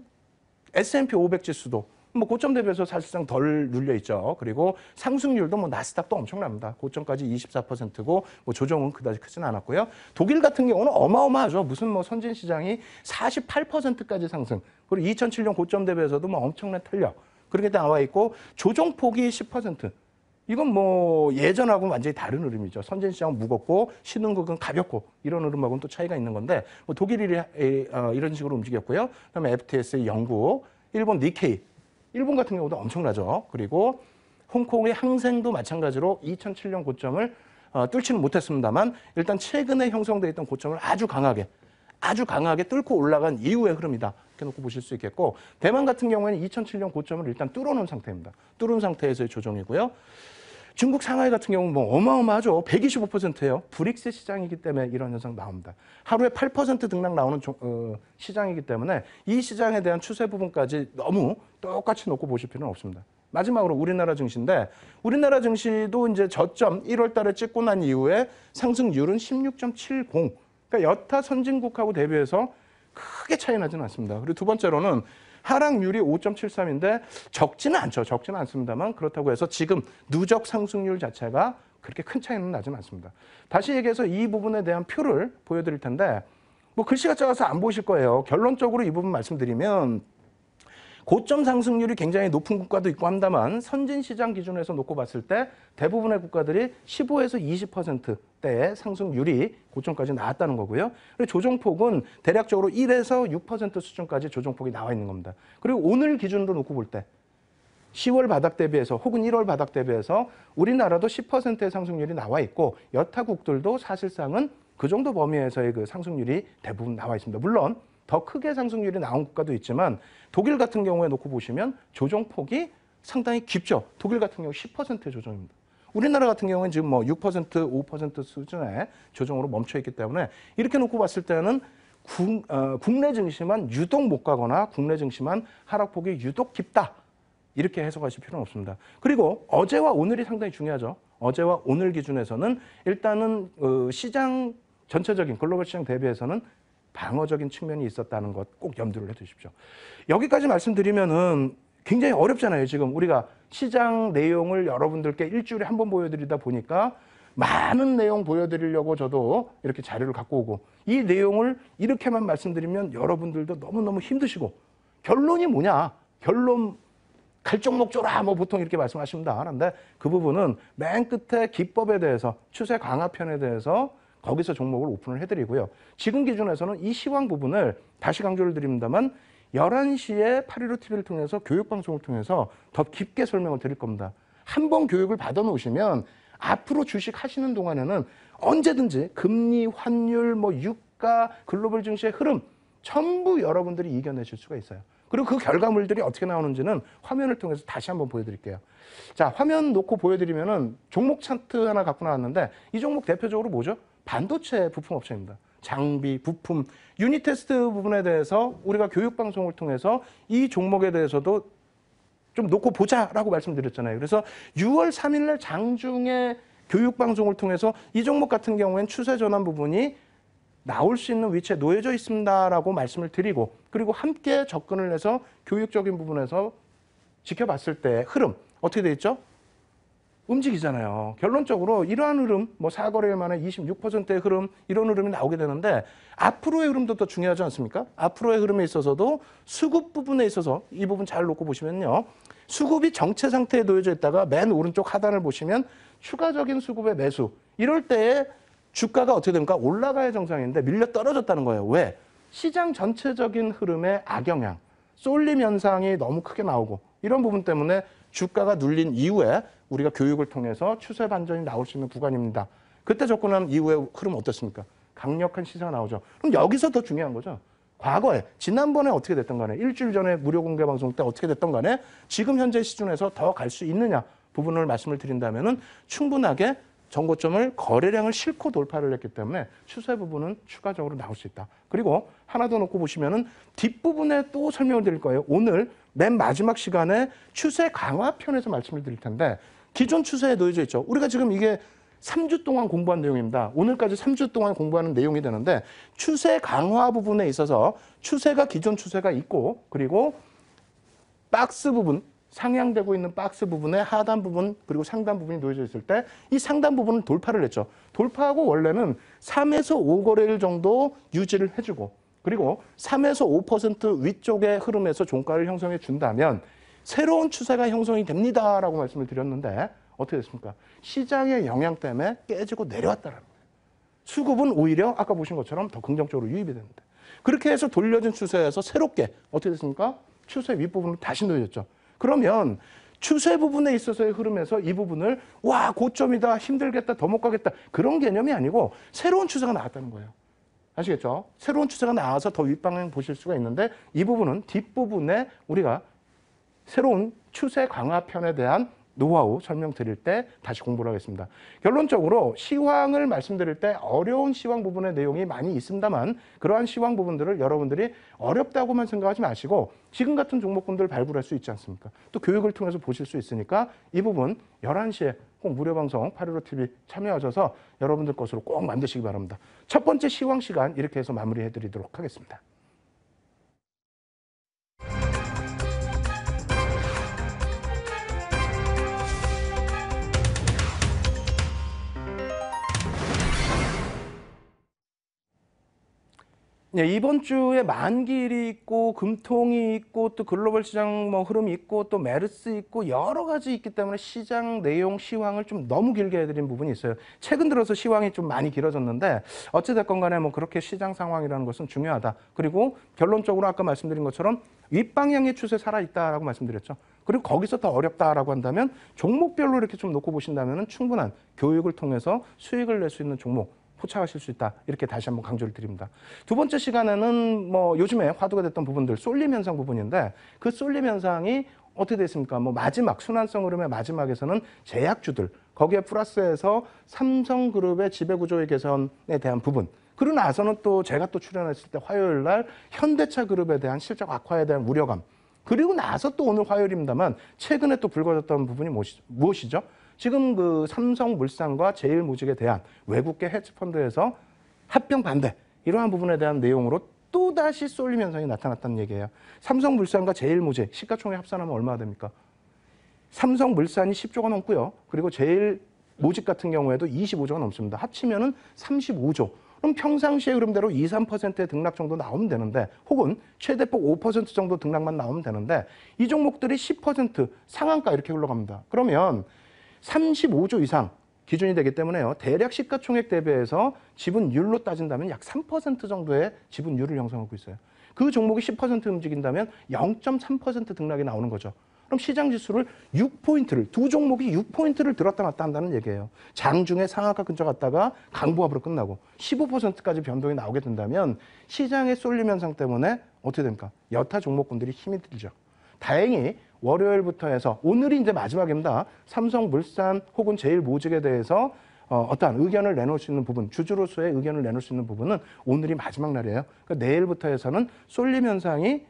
S&P 500 지수도 뭐 고점 대비해서 사실상 덜 눌려 있죠. 그리고 상승률도 뭐 나스닥도 엄청납니다. 고점까지 24%고 뭐 조정은 그다지 크진 않았고요. 독일 같은 경우는 어마어마하죠. 무슨 뭐 선진 시장이 48%까지 상승. 그리고 2007년 고점 대비해서도 뭐 엄청난 탄력. 그렇게 나와 있고 조정폭이 10%. 이건 뭐 예전하고 완전히 다른 흐름이죠. 선진 시장은 무겁고 신흥국은 가볍고 이런 흐름하고는 또 차이가 있는 건데 뭐 독일이 어, 이런 식으로 움직였고요. 그다음에 FTS의 영국, 일본 니케이 일본 같은 경우도 엄청나죠. 그리고 홍콩의 항생도 마찬가지로 2007년 고점을 어, 뚫지는 못했습니다만 일단 최근에 형성돼 있던 고점을 아주 강하게 아주 강하게 뚫고 올라간 이후의 흐름이다. 이렇게 놓고 보실 수 있겠고 대만 같은 경우에는 2007년 고점을 일단 뚫어놓은 상태입니다. 뚫은 상태에서의 조정이고요. 중국 상하이 같은 경우는 뭐 어마어마하죠. 125%예요. 브릭스 시장이기 때문에 이런 현상 나옵니다. 하루에 8% 등락 나오는 조, 어, 시장이기 때문에 이 시장에 대한 추세 부분까지 너무 똑같이 놓고 보실 필요는 없습니다. 마지막으로 우리나라 증시인데 우리나라 증시도 이제 저점 1월 달에 찍고 난 이후에 상승률은 16.70. 그러니까 여타 선진국하고 대비해서 크게 차이 나지는 않습니다. 그리고 두 번째로는 하락률이 5.73인데 적지는 않죠. 적지는 않습니다만 그렇다고 해서 지금 누적 상승률 자체가 그렇게 큰 차이는 나지는 않습니다. 다시 얘기해서 이 부분에 대한 표를 보여드릴 텐데 뭐 글씨가 작아서 안 보실 거예요. 결론적으로 이 부분 말씀드리면 고점 상승률이 굉장히 높은 국가도 있고 한다만 선진 시장 기준에서 놓고 봤을 때 대부분의 국가들이 15에서 20%대의 상승률이 고점까지 나왔다는 거고요. 그리고 조정폭은 대략적으로 1에서 6% 수준까지 조정폭이 나와 있는 겁니다. 그리고 오늘 기준으로 놓고 볼 때 10월 바닥 대비해서 혹은 1월 바닥 대비해서 우리나라도 10%의 상승률이 나와 있고 여타국들도 사실상은 그 정도 범위에서의 그 상승률이 대부분 나와 있습니다. 물론 더 크게 상승률이 나온 국가도 있지만 독일 같은 경우에 놓고 보시면 조정폭이 상당히 깊죠. 독일 같은 경우 10% 조정입니다. 우리나라 같은 경우는 지금 뭐 6%, 5% 수준의 조정으로 멈춰 있기 때문에 이렇게 놓고 봤을 때는 국, 어, 국내 증시만 유독 못 가거나 국내 증시만 하락폭이 유독 깊다. 이렇게 해석하실 필요는 없습니다. 그리고 어제와 오늘이 상당히 중요하죠. 어제와 오늘 기준에서는 일단은 어, 시장 전체적인 글로벌 시장 대비해서는 방어적인 측면이 있었다는 것 꼭 염두를 해두십시오. 여기까지 말씀드리면은 굉장히 어렵잖아요. 지금 우리가 시장 내용을 여러분들께 일주일에 한 번 보여드리다 보니까 많은 내용 보여드리려고 저도 이렇게 자료를 갖고 오고 이 내용을 이렇게만 말씀드리면 여러분들도 너무너무 힘드시고 결론이 뭐냐? 결론 갈종목조라 뭐 보통 이렇게 말씀하십니다. 하는데 그 부분은 맨 끝에 기법에 대해서 추세 강화편에 대해서 거기서 종목을 오픈을 해드리고요. 지금 기준에서는 이 시황 부분을 다시 강조를 드립니다만 11시에 8.15 TV를 통해서 교육방송을 통해서 더 깊게 설명을 드릴 겁니다. 한 번 교육을 받아놓으시면 앞으로 주식 하시는 동안에는 언제든지 금리, 환율, 뭐 유가, 글로벌 증시의 흐름 전부 여러분들이 이겨내실 수가 있어요. 그리고 그 결과물들이 어떻게 나오는지는 화면을 통해서 다시 한번 보여드릴게요. 자, 화면 놓고 보여드리면은 종목 차트 하나 갖고 나왔는데 이 종목 대표적으로 뭐죠? 반도체 부품업체입니다. 장비, 부품, 유닛 테스트 부분에 대해서 우리가 교육방송을 통해서 이 종목에 대해서도 좀 놓고 보자라고 말씀드렸잖아요. 그래서 6월 3일 날 장중에 교육방송을 통해서 이 종목 같은 경우엔 추세 전환 부분이 나올 수 있는 위치에 놓여져 있습니다라고 말씀을 드리고 그리고 함께 접근을 해서 교육적인 부분에서 지켜봤을 때 흐름 어떻게 돼 있죠? 움직이잖아요. 결론적으로 이러한 흐름, 뭐 사거래일 만에 26%의 흐름, 이런 흐름이 나오게 되는데 앞으로의 흐름도 더 중요하지 않습니까? 앞으로의 흐름에 있어서도 수급 부분에 있어서 이 부분 잘 놓고 보시면요. 수급이 정체 상태에 놓여져 있다가 맨 오른쪽 하단을 보시면 추가적인 수급의 매수. 이럴 때에 주가가 어떻게 됩니까? 올라가야 정상인데 밀려 떨어졌다는 거예요. 왜? 시장 전체적인 흐름의 악영향, 쏠림 현상이 너무 크게 나오고 이런 부분 때문에 주가가 눌린 이후에 우리가 교육을 통해서 추세 반전이 나올 수 있는 구간입니다. 그때 접근하면 이후의 흐름 어떻습니까? 강력한 시세가 나오죠. 그럼 여기서 더 중요한 거죠. 과거에 지난번에 어떻게 됐던 간에 일주일 전에 무료 공개 방송 때 어떻게 됐던 간에 지금 현재 시즌에서 더 갈 수 있느냐 부분을 말씀을 드린다면 충분하게 정고점을 거래량을 실고 돌파를 했기 때문에 추세 부분은 추가적으로 나올 수 있다. 그리고 하나 더 놓고 보시면은 뒷부분에 또 설명을 드릴 거예요. 오늘 맨 마지막 시간에 추세 강화 편에서 말씀을 드릴 텐데 기존 추세에 놓여져 있죠. 우리가 지금 이게 3주 동안 공부한 내용입니다. 오늘까지 3주 동안 공부하는 내용이 되는데 추세 강화 부분에 있어서 추세가 기존 추세가 있고 그리고 박스 부분 상향되고 있는 박스 부분의 하단 부분 그리고 상단 부분이 놓여져 있을 때 이 상단 부분은 돌파를 했죠. 돌파하고 원래는 3에서 5거래일 정도 유지를 해주고 그리고 3에서 5% 위쪽의 흐름에서 종가를 형성해 준다면 새로운 추세가 형성이 됩니다라고 말씀을 드렸는데 어떻게 됐습니까? 시장의 영향 때문에 깨지고 내려왔다는 거예요. 수급은 오히려 아까 보신 것처럼 더 긍정적으로 유입이 되는데 그렇게 해서 돌려진 추세에서 새롭게 어떻게 됐습니까? 추세 윗부분으로 다시 놓여졌죠. 그러면 추세 부분에 있어서의 흐름에서 이 부분을 와 고점이다 힘들겠다 더 못 가겠다 그런 개념이 아니고 새로운 추세가 나왔다는 거예요. 아시겠죠? 새로운 추세가 나와서 더 윗방향 보실 수가 있는데 이 부분은 뒷부분에 우리가 새로운 추세 강화편에 대한 노하우 설명드릴 때 다시 공부를 하겠습니다. 결론적으로 시황을 말씀드릴 때 어려운 시황 부분의 내용이 많이 있습니다만 그러한 시황 부분들을 여러분들이 어렵다고만 생각하지 마시고 지금 같은 종목군들을 발굴할 수 있지 않습니까? 또 교육을 통해서 보실 수 있으니까 이 부분 11시에 꼭 무료 방송 815 TV 참여하셔서 여러분들 것으로 꼭 만드시기 바랍니다. 첫 번째 시황 시간 이렇게 해서 마무리해 드리도록 하겠습니다. 네, 이번 주에 만기일이 있고 금통이 있고 또 글로벌 시장 뭐 흐름이 있고 또 메르스 있고 여러 가지 있기 때문에 시장 내용 시황을 좀 너무 길게 해드린 부분이 있어요. 최근 들어서 시황이 좀 많이 길어졌는데 어찌됐건 간에 뭐 그렇게 시장 상황이라는 것은 중요하다. 그리고 결론적으로 아까 말씀드린 것처럼 윗방향의 추세 살아있다라고 말씀드렸죠. 그리고 거기서 더 어렵다라고 한다면 종목별로 이렇게 좀 놓고 보신다면 충분한 교육을 통해서 수익을 낼 수 있는 종목 포착하실 수 있다. 이렇게 다시 한번 강조를 드립니다. 두 번째 시간에는 뭐 요즘에 화두가 됐던 부분들 쏠림 현상 부분인데 그 쏠림 현상이 어떻게 됐습니까? 뭐 마지막 순환성 흐름의 마지막에서는 제약주들 거기에 플러스해서 삼성그룹의 지배구조의 개선에 대한 부분 그러고 나서는 또 제가 또 출연했을 때 화요일 날 현대차 그룹에 대한 실적 악화에 대한 우려감 그리고 나서 또 오늘 화요일입니다만 최근에 또 불거졌던 부분이 무엇이죠? 지금 그 삼성물산과 제일모직에 대한 외국계 헤지펀드에서 합병 반대 이러한 부분에 대한 내용으로 또다시 쏠림 현상이 나타났다는 얘기예요. 삼성물산과 제일모직 시가총액 합산하면 얼마나 됩니까? 삼성물산이 10조가 넘고요. 그리고 제일모직 같은 경우에도 25조가 넘습니다. 합치면은 35조. 그럼 평상시에 흐름대로 2, 3%의 등락 정도 나오면 되는데 혹은 최대폭 5% 정도 등락만 나오면 되는데 이 종목들이 10% 상한가 이렇게 흘러갑니다. 그러면 35조 이상 기준이 되기 때문에요. 대략 시가총액 대비해서 지분율로 따진다면 약 3% 정도의 지분율을 형성하고 있어요. 그 종목이 10% 움직인다면 0.3% 등락이 나오는 거죠. 그럼 시장 지수를 6포인트를 두 종목이 6포인트를 들었다 놨다 한다는 얘기예요. 장중에 상하가 근처 갔다가 강보합으로 끝나고 15%까지 변동이 나오게 된다면 시장의 쏠림 현상 때문에 어떻게 됩니까? 여타 종목군들이 힘이 들죠. 다행히 월요일부터 해서 오늘이 이제 마지막입니다. 삼성물산 혹은 제일모직에 대해서 어, 어떠한 의견을 내놓을 수 있는 부분, 주주로서의 의견을 내놓을 수 있는 부분은 오늘이 마지막 날이에요. 그러니까 내일부터 해서는 쏠림 현상이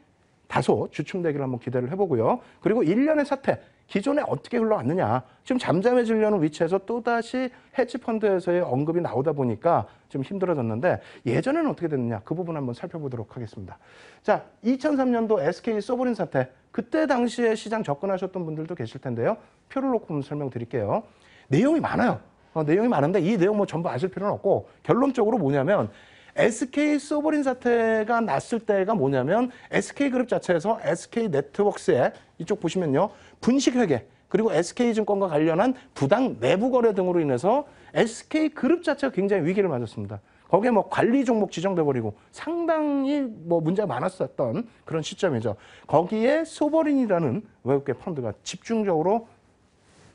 다소 주춤되기를 한번 기대를 해보고요. 그리고 일련의 사태, 기존에 어떻게 흘러왔느냐. 지금 잠잠해지려는 위치에서 또다시 해치펀드에서의 언급이 나오다 보니까 좀 힘들어졌는데 예전에는 어떻게 됐느냐. 그 부분 한번 살펴보도록 하겠습니다. 자, 2003년도 SK 써버린 사태. 그때 당시에 시장 접근하셨던 분들도 계실 텐데요. 표를 놓고 좀 설명드릴게요. 내용이 많아요. 어, 내용이 많은데 이 내용 뭐 전부 아실 필요는 없고 결론적으로 뭐냐면 SK 소버린 사태가 났을 때가 뭐냐면 SK그룹 자체에서 SK네트워크스의 이쪽 보시면요. 분식회계 그리고 SK증권과 관련한 부당 내부 거래 등으로 인해서 SK그룹 자체가 굉장히 위기를 맞았습니다. 거기에 뭐 관리 종목 지정돼 버리고 상당히 뭐 문제가 많았었던 그런 시점이죠. 거기에 소버린이라는 외국계 펀드가 집중적으로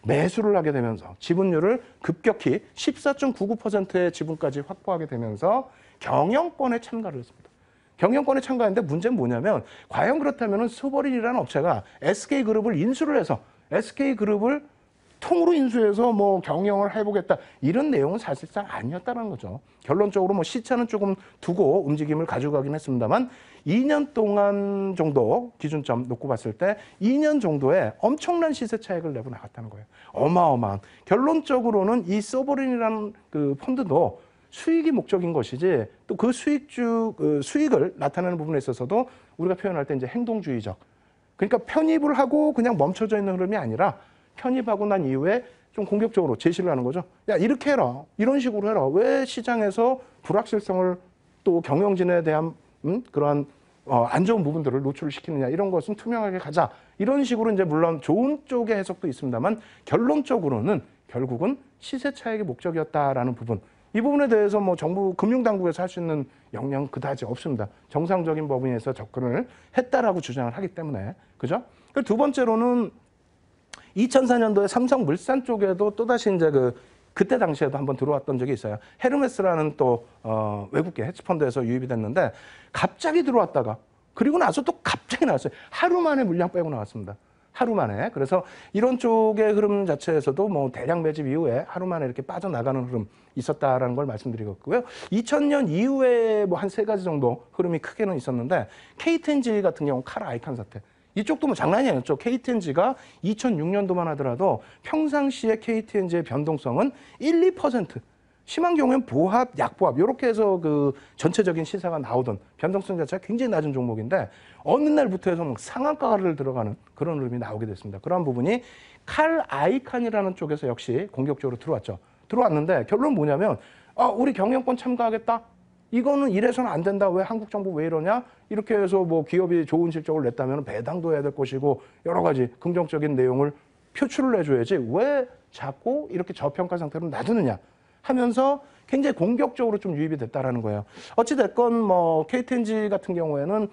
매수를 하게 되면서 지분율을 급격히 14.99%의 지분까지 확보하게 되면서 경영권에 참가를 했습니다. 경영권에 참가했는데 문제는 뭐냐면 과연 그렇다면 스버린이라는 업체가 SK그룹을 인수를 해서 SK그룹을 통으로 인수해서 뭐 경영을 해보겠다 이런 내용은 사실상 아니었다는 거죠. 결론적으로 뭐 시차는 조금 두고 움직임을 가져가긴 했습니다만 2년 동안 정도 기준점 놓고 봤을 때 2년 정도에 엄청난 시세 차익을 내고 나갔다는 거예요. 어마어마한. 결론적으로는 이 서버린이라는 그 펀드도 수익이 목적인 것이지 또 그 수익주 그 수익을 나타내는 부분에 있어서도 우리가 표현할 때 이제 행동주의적. 그러니까 편입을 하고 그냥 멈춰져 있는 흐름이 아니라 편입하고 난 이후에 좀 공격적으로 제시를 하는 거죠. 야 이렇게 해라, 이런 식으로 해라. 왜 시장에서 불확실성을 또 경영진에 대한 음? 그러한 어, 안 좋은 부분들을 노출을 시키느냐 이런 것은 투명하게 가자 이런 식으로 이제 물론 좋은 쪽의 해석도 있습니다만 결론적으로는 결국은 시세 차익의 목적이었다라는 부분 이 부분에 대해서 뭐 정부 금융당국에서 할 수 있는 역량 그다지 없습니다. 정상적인 법인에서 접근을 했다라고 주장을 하기 때문에 그죠? 그 두 번째로는 2004년도에 삼성물산 쪽에도 또다시 이제 그 그때 당시에도 한번 들어왔던 적이 있어요. 헤르메스라는 또 어, 외국계 헤지펀드에서 유입이 됐는데 갑자기 들어왔다가 그리고 나서 또 갑자기 나왔어요. 하루 만에 물량 빼고 나왔습니다. 하루 만에. 그래서 이런 쪽의 흐름 자체에서도 뭐 대량 매집 이후에 하루 만에 이렇게 빠져나가는 흐름 있었다라는 걸 말씀드리겠고요. 2000년 이후에 뭐 한 세 가지 정도 흐름이 크게는 있었는데 KTNG 같은 경우 카라 아이칸 사태. 이쪽도 뭐 장난이 아니었죠. KTNG가 2006년도만 하더라도 평상시에 KTNG의 변동성은 1, 2% 심한 경우엔 보합, 약보합 이렇게 해서 그 전체적인 시세가 나오던 변동성 자체가 굉장히 낮은 종목인데 어느 날부터 해서 상한가를 들어가는 그런 흐름이 나오게 됐습니다. 그러한 부분이 칼 아이칸이라는 쪽에서 역시 공격적으로 들어왔죠. 들어왔는데 결론 뭐냐면 아, 우리 경영권 참가하겠다. 이거는 이래서는 안 된다. 왜 한국 정부 왜 이러냐? 이렇게 해서 뭐 기업이 좋은 실적을 냈다면 배당도 해야 될 것이고 여러 가지 긍정적인 내용을 표출을 해줘야지 왜 자꾸 이렇게 저평가 상태로 놔두느냐? 하면서 굉장히 공격적으로 좀 유입이 됐다라는 거예요. 어찌됐건 뭐 KTNG 같은 경우에는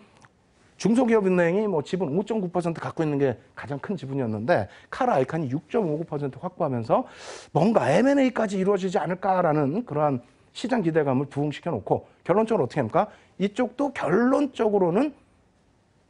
중소기업은행이 뭐 지분 5.9% 갖고 있는 게 가장 큰 지분이었는데 카라 아이칸이 6.59% 확보하면서 뭔가 M&A까지 이루어지지 않을까라는 그러한 시장 기대감을 부흥시켜 놓고 결론적으로 어떻게 합니까? 이쪽도 결론적으로 는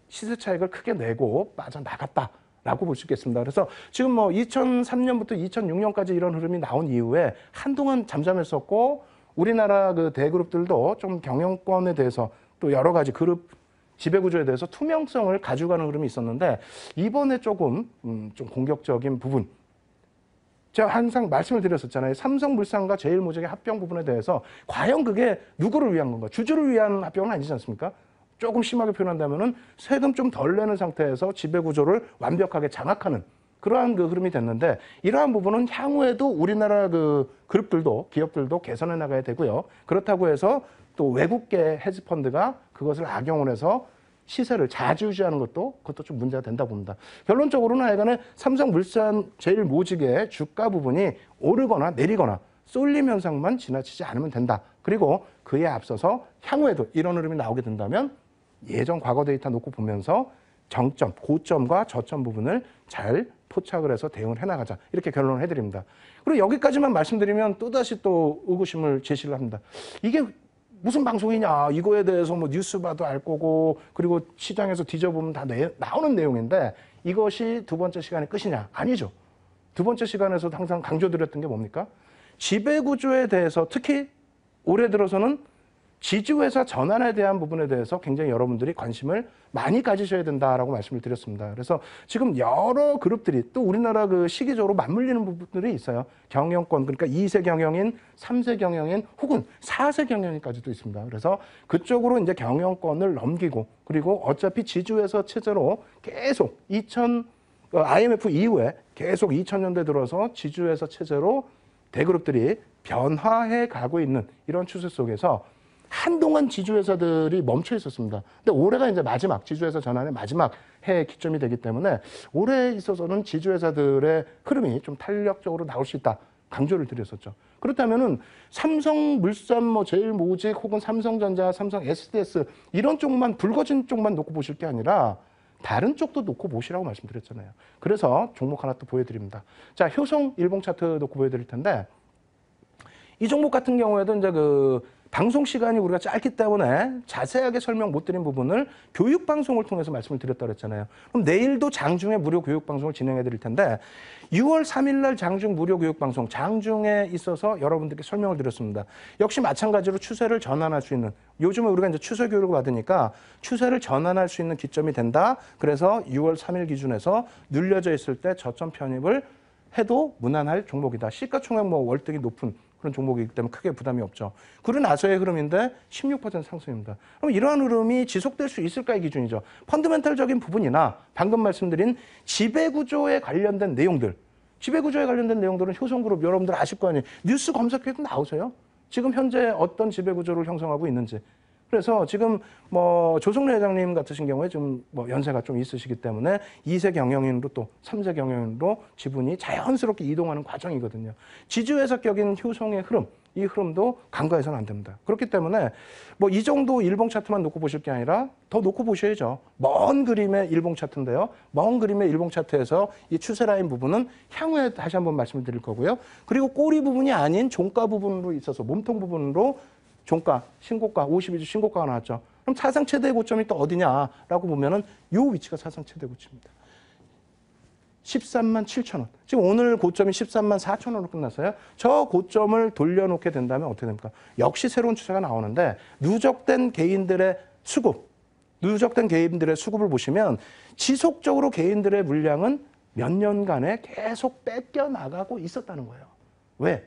시세 차익을 크게 내고 빠져나갔다. 라고 볼 수 있겠습니다. 그래서 지금 뭐 2003년부터 2006년까지 이런 흐름이 나온 이후에 한동안 잠잠했었고 우리나라 그 대그룹들도 좀 경영권에 대해서 또 여러 가지 그룹 지배 구조에 대해서 투명성을 가져가는 흐름이 있었는데 이번에 조금 음, 좀 공격적인 부분 제가 항상 말씀을 드렸었잖아요. 삼성물산과 제일모직의 합병 부분에 대해서 과연 그게 누구를 위한 건가? 주주를 위한 합병은 아니지 않습니까? 조금 심하게 표현한다면은 세금 좀 덜 내는 상태에서 지배 구조를 완벽하게 장악하는 그러한 그 흐름이 됐는데 이러한 부분은 향후에도 우리나라 그 그룹들도 기업들도 개선해 나가야 되고요. 그렇다고 해서 또 외국계 헤지펀드가 그것을 악용을 해서 시세를 자주유지하는 것도 그것도 좀 문제가 된다 고 봅니다. 결론적으로는 하여간에 삼성물산 제일 모직의 주가 부분이 오르거나 내리거나 쏠림 현상만 지나치지 않으면 된다. 그리고 그에 앞서서 향후에도 이런 흐름이 나오게 된다면 예전 과거 데이터 놓고 보면서 정점, 고점과 저점 부분을 잘 포착을 해서 대응을 해나가자 이렇게 결론을 해드립니다. 그리고 여기까지만 말씀드리면 또다시 또 의구심을 제시를 합니다. 이게 무슨 방송이냐 이거에 대해서 뭐 뉴스 봐도 알 거고 그리고 시장에서 뒤져보면 다 내, 나오는 내용인데 이것이 두 번째 시간의 끝이냐 아니죠. 두 번째 시간에서도 항상 강조드렸던 게 뭡니까? 지배구조에 대해서 특히 올해 들어서는 지주회사 전환에 대한 부분에 대해서 굉장히 여러분들이 관심을 많이 가지셔야 된다라고 말씀을 드렸습니다. 그래서 지금 여러 그룹들이 또 우리나라 그 시기적으로 맞물리는 부분들이 있어요. 경영권 그러니까 2세 경영인, 3세 경영인 혹은 4세 경영인까지도 있습니다. 그래서 그쪽으로 이제 경영권을 넘기고 그리고 어차피 지주에서 체제로 계속 2000 IMF 어, 이후에 계속 2000년대 들어서 지주에서 체제로 대그룹들이 변화해 가고 있는 이런 추세 속에서 한동안 지주회사들이 멈춰 있었습니다. 근데 올해가 이제 마지막 지주회사 전환의 마지막 해의 기점이 되기 때문에 올해에 있어서는 지주회사들의 흐름이 좀 탄력적으로 나올 수 있다. 강조를 드렸었죠. 그렇다면은 삼성물산 뭐 제일모직 혹은 삼성전자, 삼성 SDS 이런 쪽만 불거진 쪽만 놓고 보실 게 아니라 다른 쪽도 놓고 보시라고 말씀드렸잖아요. 그래서 종목 하나 또 보여드립니다. 자, 효성 일봉 차트 놓고 보여드릴 텐데 이 종목 같은 경우에도 이제 그 방송 시간이 우리가 짧기 때문에 자세하게 설명 못 드린 부분을 교육 방송을 통해서 말씀을 드렸다 그랬잖아요. 그럼 내일도 장중에 무료 교육 방송을 진행해 드릴 텐데 6월 3일 날 장중 무료 교육 방송 장중에 있어서 여러분들께 설명을 드렸습니다. 역시 마찬가지로 추세를 전환할 수 있는 요즘에 우리가 이제 추세 교육을 받으니까 추세를 전환할 수 있는 기점이 된다. 그래서 6월 3일 기준에서 눌려져 있을 때 저점 편입을 해도 무난할 종목이다. 시가총액 뭐 월등히 높은 그런 종목이기 때문에 크게 부담이 없죠. 그리고 나서의 흐름인데 16% 상승입니다. 그럼 이러한 흐름이 지속될 수 있을까의 기준이죠. 펀드멘탈적인 부분이나 방금 말씀드린 지배구조에 관련된 내용들 지배구조에 관련된 내용들은 효성그룹 여러분들 아실 거 아니에요. 뉴스 검색해도 나오세요. 지금 현재 어떤 지배구조를 형성하고 있는지 그래서 지금 뭐 조성래 회장님 같으신 경우에 좀뭐 연세가 좀 있으시기 때문에 2세 경영인으로 또 3세 경영인으로 지분이 자연스럽게 이동하는 과정이거든요. 지주회사 격인 효성의 흐름, 이 흐름도 간과해서는 안 됩니다. 그렇기 때문에 뭐 이 정도 일봉 차트만 놓고 보실 게 아니라 더 놓고 보셔야죠. 먼 그림의 일봉 차트인데요. 먼 그림의 일봉 차트에서 이 추세 라인 부분은 향후에 다시 한번 말씀을 드릴 거고요. 그리고 꼬리 부분이 아닌 종가 부분으로 있어서 몸통 부분으로 종가, 신고가, 52주 신고가가 나왔죠. 그럼 사상 최대의 고점이 또 어디냐라고 보면은 요 위치가 사상 최대 고점입니다. 13만 7천 원. 지금 오늘 고점이 13만 4천 원으로 끝났어요. 저 고점을 돌려놓게 된다면 어떻게 됩니까? 역시 새로운 추세가 나오는데 누적된 개인들의 수급, 누적된 개인들의 수급을 보시면 지속적으로 개인들의 물량은 몇 년간에 계속 뺏겨 나가고 있었다는 거예요. 왜?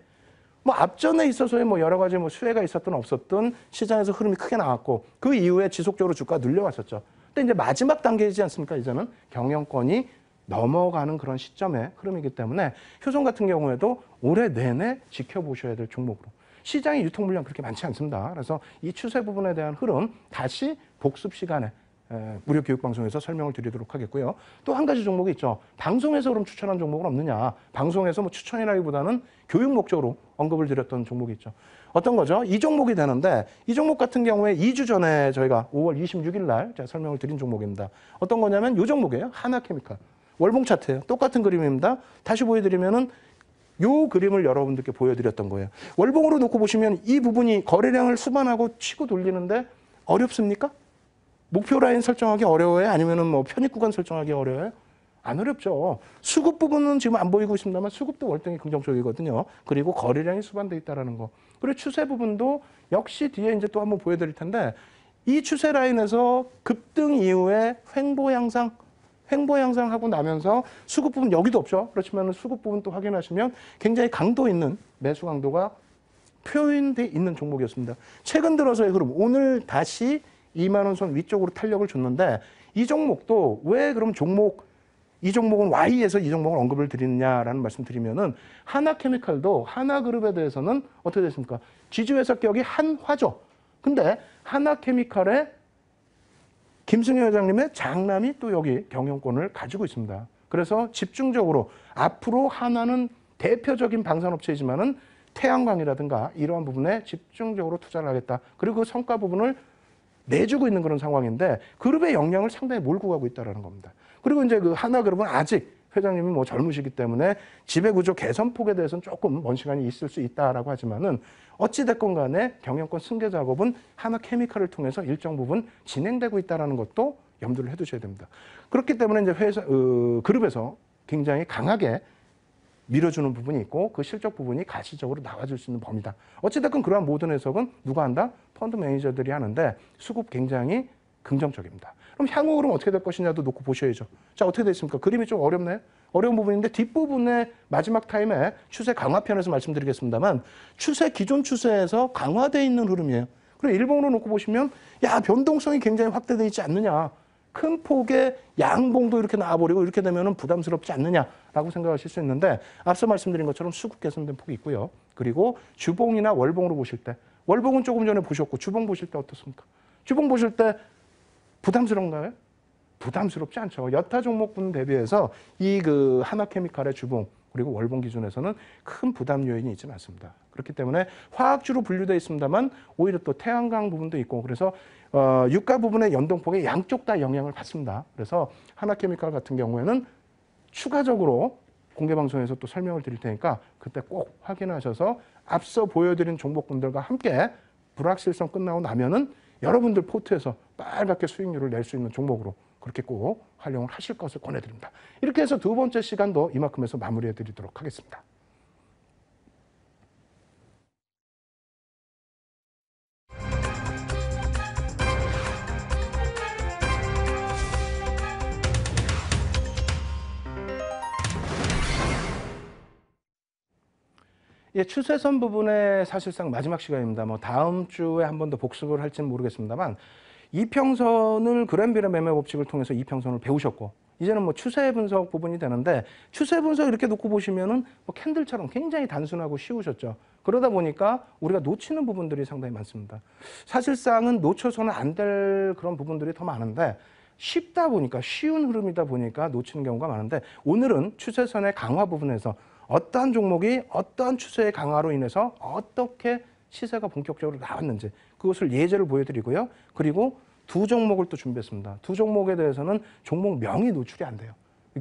뭐 앞전에 있어서의 뭐 여러 가지 뭐 수혜가 있었든 없었던 시장에서 흐름이 크게 나왔고 그 이후에 지속적으로 주가 늘려왔었죠. 근데 이제 마지막 단계이지 않습니까? 이제는 경영권이 넘어가는 그런 시점의 흐름이기 때문에 효성 같은 경우에도 올해 내내 지켜보셔야 될 종목으로 시장의 유통 물량 그렇게 많지 않습니다. 그래서 이 추세 부분에 대한 흐름 다시 복습 시간에 예, 무료 교육 방송에서 설명을 드리도록 하겠고요. 또 한 가지 종목이 있죠. 방송에서 그럼 추천한 종목은 없느냐? 방송에서 뭐 추천이라기보다는 교육 목적으로 언급을 드렸던 종목이 있죠. 어떤 거죠? 이 종목이 되는데 이 종목 같은 경우에 2주 전에 저희가 5월 26일 날 제가 설명을 드린 종목입니다. 어떤 거냐면 이 종목이에요. 하나케미칼. 월봉 차트예요. 똑같은 그림입니다. 다시 보여드리면은 요 그림을 여러분들께 보여드렸던 거예요. 월봉으로 놓고 보시면 이 부분이 거래량을 수반하고 치고 돌리는데 어렵습니까? 목표 라인 설정하기 어려워요? 아니면뭐 편입 구간 설정하기 어려워요? 안 어렵죠. 수급 부분은 지금 안 보이고 있습니다만 수급도 월등히 긍정적이거든요. 그리고 거래량이 수반되어있다는 거. 그리고 추세 부분도 역시 뒤에 이제 또 한번 보여드릴 텐데 이 추세 라인에서 급등 이후에 횡보 양상 횡보 양상하고 나면서 수급 부분 여기도 없죠. 그렇지만 수급 부분 또 확인하시면 굉장히 강도 있는 매수 강도가 표현돼 있는 종목이었습니다. 최근 들어서의 흐름 오늘 다시 2만 원선 위쪽으로 탄력을 줬는데 이 종목도 왜 그럼 종목 이 종목은 Y에서 이 종목을 언급을 드리느냐라는 말씀드리면은 하나케미칼도 하나그룹에 대해서는 어떻게 됐습니까? 지주회사 격이 한화죠. 근데 하나케미칼의 김승희 회장님의 장남이 또 여기 경영권을 가지고 있습니다. 그래서 집중적으로 앞으로 하나는 대표적인 방산업체이지만은 태양광이라든가 이러한 부분에 집중적으로 투자를 하겠다. 그리고 그 성과 부분을 내주고 있는 그런 상황인데 그룹의 역량을 상당히 몰고 가고 있다라는 겁니다. 그리고 이제 그 하나그룹은 아직 회장님이 뭐 젊으시기 때문에 지배구조 개선폭에 대해서는 조금 먼 시간이 있을 수 있다라고 하지만은 어찌됐건 간에 경영권 승계 작업은 하나케미칼을 통해서 일정 부분 진행되고 있다는 것도 염두를 해두셔야 됩니다. 그렇기 때문에 이제 회사 어, 그룹에서 굉장히 강하게 밀어주는 부분이 있고 그 실적 부분이 가시적으로 나와줄 수 있는 범위다. 어찌됐건 그러한 모든 해석은 누가 한다? 펀드 매니저들이 하는데 수급 굉장히 긍정적입니다. 그럼 향후 그럼 어떻게 될 것이냐도 놓고 보셔야죠. 자 어떻게 됐습니까? 그림이 좀 어렵네. 어려운 부분인데 뒷부분에 마지막 타임에 추세 강화편에서 말씀드리겠습니다만 추세 기존 추세에서 강화되어 있는 흐름이에요. 그리고 일본으로 놓고 보시면 야 변동성이 굉장히 확대되어 있지 않느냐. 큰 폭의 양봉도 이렇게 나와버리고 이렇게 되면 부담스럽지 않느냐라고 생각하실 수 있는데 앞서 말씀드린 것처럼 수급 개선된 폭이 있고요. 그리고 주봉이나 월봉으로 보실 때 월봉은 조금 전에 보셨고 주봉 보실 때 어떻습니까? 주봉 보실 때 부담스러운가요? 부담스럽지 않죠. 여타 종목분 대비해서 이 그 하나케미칼의 주봉 그리고 월봉 기준에서는 큰 부담 요인이 있지는 않습니다. 그렇기 때문에 화학주로 분류되어 있습니다만 오히려 또 태양광 부분도 있고 그래서 어, 유가 부분의 연동폭에 양쪽 다 영향을 받습니다. 그래서 하나케미칼 같은 경우에는 추가적으로 공개방송에서 또 설명을 드릴 테니까 그때 꼭 확인하셔서 앞서 보여드린 종목분들과 함께 불확실성 끝나고 나면은 여러분들 포트에서 빨갛게 수익률을 낼 수 있는 종목으로 그렇게 꼭 활용을 하실 것을 권해드립니다. 이렇게 해서 두 번째 시간도 이만큼에서 마무리해 드리도록 하겠습니다. 예, 추세선 부분에 사실상 마지막 시간입니다. 뭐 다음 주에 한 번 더 복습을 할지는 모르겠습니다만 이평선을 그랜비의 매매 법칙을 통해서 이평선을 배우셨고 이제는 뭐 추세 분석 부분이 되는데 추세 분석 이렇게 놓고 보시면은 뭐 캔들처럼 굉장히 단순하고 쉬우셨죠. 그러다 보니까 우리가 놓치는 부분들이 상당히 많습니다. 사실상은 놓쳐서는 안 될 그런 부분들이 더 많은데 쉽다 보니까 쉬운 흐름이다 보니까 놓치는 경우가 많은데 오늘은 추세선의 강화 부분에서 어떠한 종목이 어떠한 추세의 강화로 인해서 어떻게 시세가 본격적으로 나왔는지 그것을 예제를 보여드리고요. 그리고 두 종목을 또 준비했습니다. 두 종목에 대해서는 종목명이 노출이 안 돼요.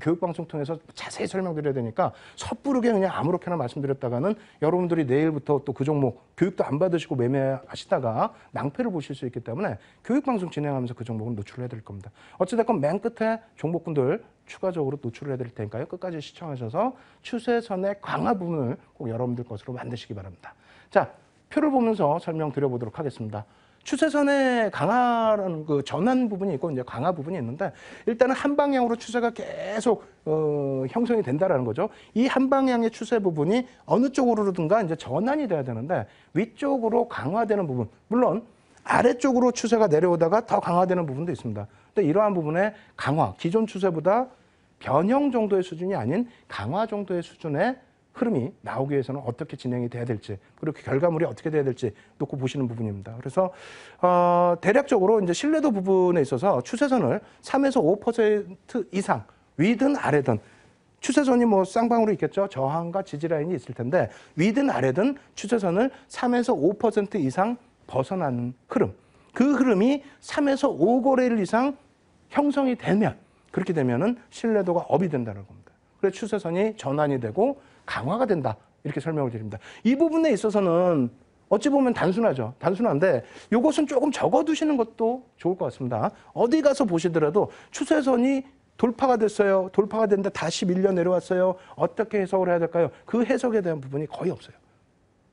교육방송 통해서 자세히 설명드려야 되니까 섣부르게 그냥 아무렇게나 말씀드렸다가는 여러분들이 내일부터 또 그 종목 교육도 안 받으시고 매매하시다가 낭패를 보실 수 있기 때문에 교육방송 진행하면서 그 종목은 노출해드릴 겁니다. 어찌됐건 맨 끝에 종목군들 추가적으로 노출을 해드릴 테니까요. 끝까지 시청하셔서 추세선의 강화 부분을 꼭 여러분들 것으로 만드시기 바랍니다. 자, 표를 보면서 설명드려보도록 하겠습니다. 추세선의 강화라는 그 전환 부분이 있고 이제 강화 부분이 있는데 일단은 한 방향으로 추세가 계속 어, 형성이 된다라는 거죠. 이 한 방향의 추세 부분이 어느 쪽으로든가 이제 전환이 돼야 되는데 위쪽으로 강화되는 부분 물론 아래쪽으로 추세가 내려오다가 더 강화되는 부분도 있습니다. 근데 이러한 부분에 강화, 기존 추세보다 변형 정도의 수준이 아닌 강화 정도의 수준의 흐름이 나오기 위해서는 어떻게 진행이 돼야 될지 그리고 그 결과물이 어떻게 돼야 될지 놓고 보시는 부분입니다. 그래서 어, 대략적으로 이제 신뢰도 부분에 있어서 추세선을 3에서 5% 이상 위든 아래든 추세선이 뭐 쌍방으로 있겠죠. 저항과 지지 라인이 있을 텐데 위든 아래든 추세선을 3에서 5% 이상 벗어나는 흐름. 그 흐름이 3에서 5거래일 이상 형성이 되면 그렇게 되면은 신뢰도가 업이 된다는 겁니다. 그래서 추세선이 전환이 되고 강화가 된다. 이렇게 설명을 드립니다. 이 부분에 있어서는 어찌 보면 단순하죠. 단순한데 이것은 조금 적어두시는 것도 좋을 것 같습니다. 어디 가서 보시더라도 추세선이 돌파가 됐어요. 돌파가 됐는데 다시 밀려 내려왔어요. 어떻게 해석을 해야 될까요? 그 해석에 대한 부분이 거의 없어요.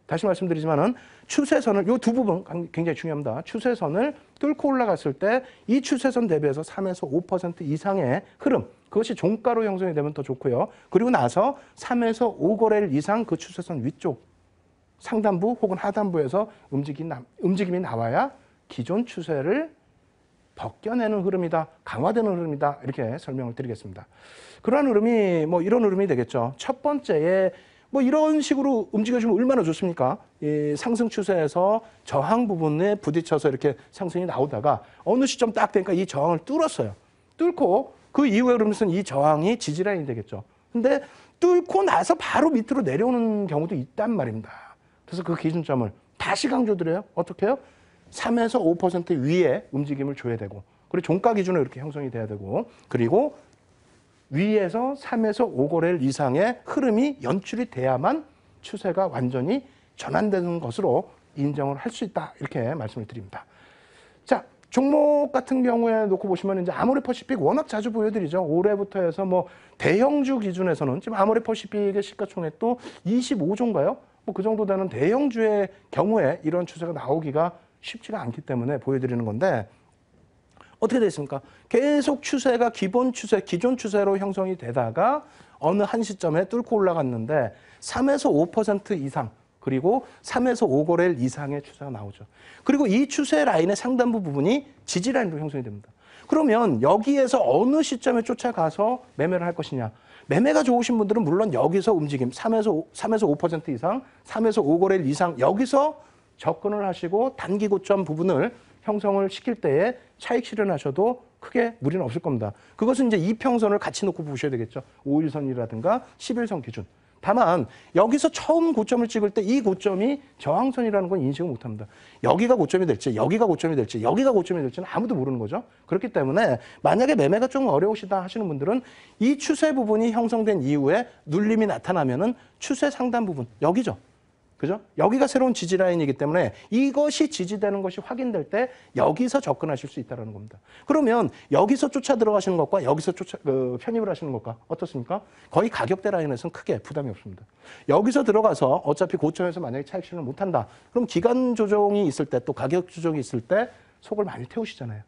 다시 말씀드리지만은 추세선을 요 두 부분 굉장히 중요합니다. 추세선을 뚫고 올라갔을 때 이 추세선 대비해서 3에서 5% 이상의 흐름 그것이 종가로 형성이 되면 더 좋고요. 그리고 나서 3에서 5거래일 이상 그 추세선 위쪽 상단부 혹은 하단부에서 움직임이 나와야 기존 추세를 벗겨내는 흐름이다, 강화되는 흐름이다 이렇게 설명을 드리겠습니다. 그러한 흐름이 뭐 이런 흐름이 되겠죠. 첫 번째에 뭐 이런 식으로 움직여주면 얼마나 좋습니까? 이 상승 추세에서 저항 부분에 부딪혀서 이렇게 상승이 나오다가 어느 시점 딱 되니까 이 저항을 뚫었어요. 뚫고 그 이후에 그러면서 이 저항이 지지라인이 되겠죠. 근데 뚫고 나서 바로 밑으로 내려오는 경우도 있단 말입니다. 그래서 그 기준점을 다시 강조드려요. 어떻게 해요? 3에서 5% 위에 움직임을 줘야 되고 그리고 종가 기준은 이렇게 형성이 돼야 되고 그리고 위에서 3에서 5거래 이상의 흐름이 연출이 돼야만 추세가 완전히 전환되는 것으로 인정을 할 수 있다 이렇게 말씀을 드립니다. 자 종목 같은 경우에 놓고 보시면 이제 아모레 퍼시픽 워낙 자주 보여드리죠. 올해부터 해서 뭐 대형주 기준에서는 지금 아모레 퍼시픽의 시가총액도 25조인가요? 뭐 그 정도 되는 대형주의 경우에 이런 추세가 나오기가 쉽지가 않기 때문에 보여드리는 건데 어떻게 됐습니까? 계속 추세가 기본 추세, 기존 추세로 형성이 되다가 어느 한 시점에 뚫고 올라갔는데 3에서 5% 이상 그리고 3에서 5거래일 이상의 추세가 나오죠. 그리고 이 추세 라인의 상단부 부분이 지지 라인으로 형성이 됩니다. 그러면 여기에서 어느 시점에 쫓아가서 매매를 할 것이냐? 매매가 좋으신 분들은 물론 여기서 움직임 3에서 5, 3에서 5% 이상, 3에서 5거래일 이상 여기서 접근을 하시고 단기 고점 부분을 형성을 시킬 때에 차익 실현하셔도 크게 무리는 없을 겁니다. 그것은 이제 이평선을 같이 놓고 보셔야 되겠죠. 5일선이라든가 1 1선 기준. 다만 여기서 처음 고점을 찍을 때 이 고점이 저항선이라는 건 인식을 못합니다. 여기가 고점이 될지 여기가 고점이 될지 여기가 고점이 될지는 아무도 모르는 거죠. 그렇기 때문에 만약에 매매가 좀 어려우시다 하시는 분들은 이 추세 부분이 형성된 이후에 눌림이 나타나면은 추세 상단 부분 여기죠. 그죠? 여기가 새로운 지지 라인이기 때문에 이것이 지지되는 것이 확인될 때 여기서 접근하실 수 있다는 겁니다. 그러면 여기서 쫓아 들어가시는 것과 여기서 쫓아, 그 편입을 하시는 것과 어떻습니까? 거의 가격대 라인에서는 크게 부담이 없습니다. 여기서 들어가서 어차피 고점에서 만약에 차익 실현을 못한다. 그럼 기간 조정이 있을 때 또 가격 조정이 있을 때 속을 많이 태우시잖아요.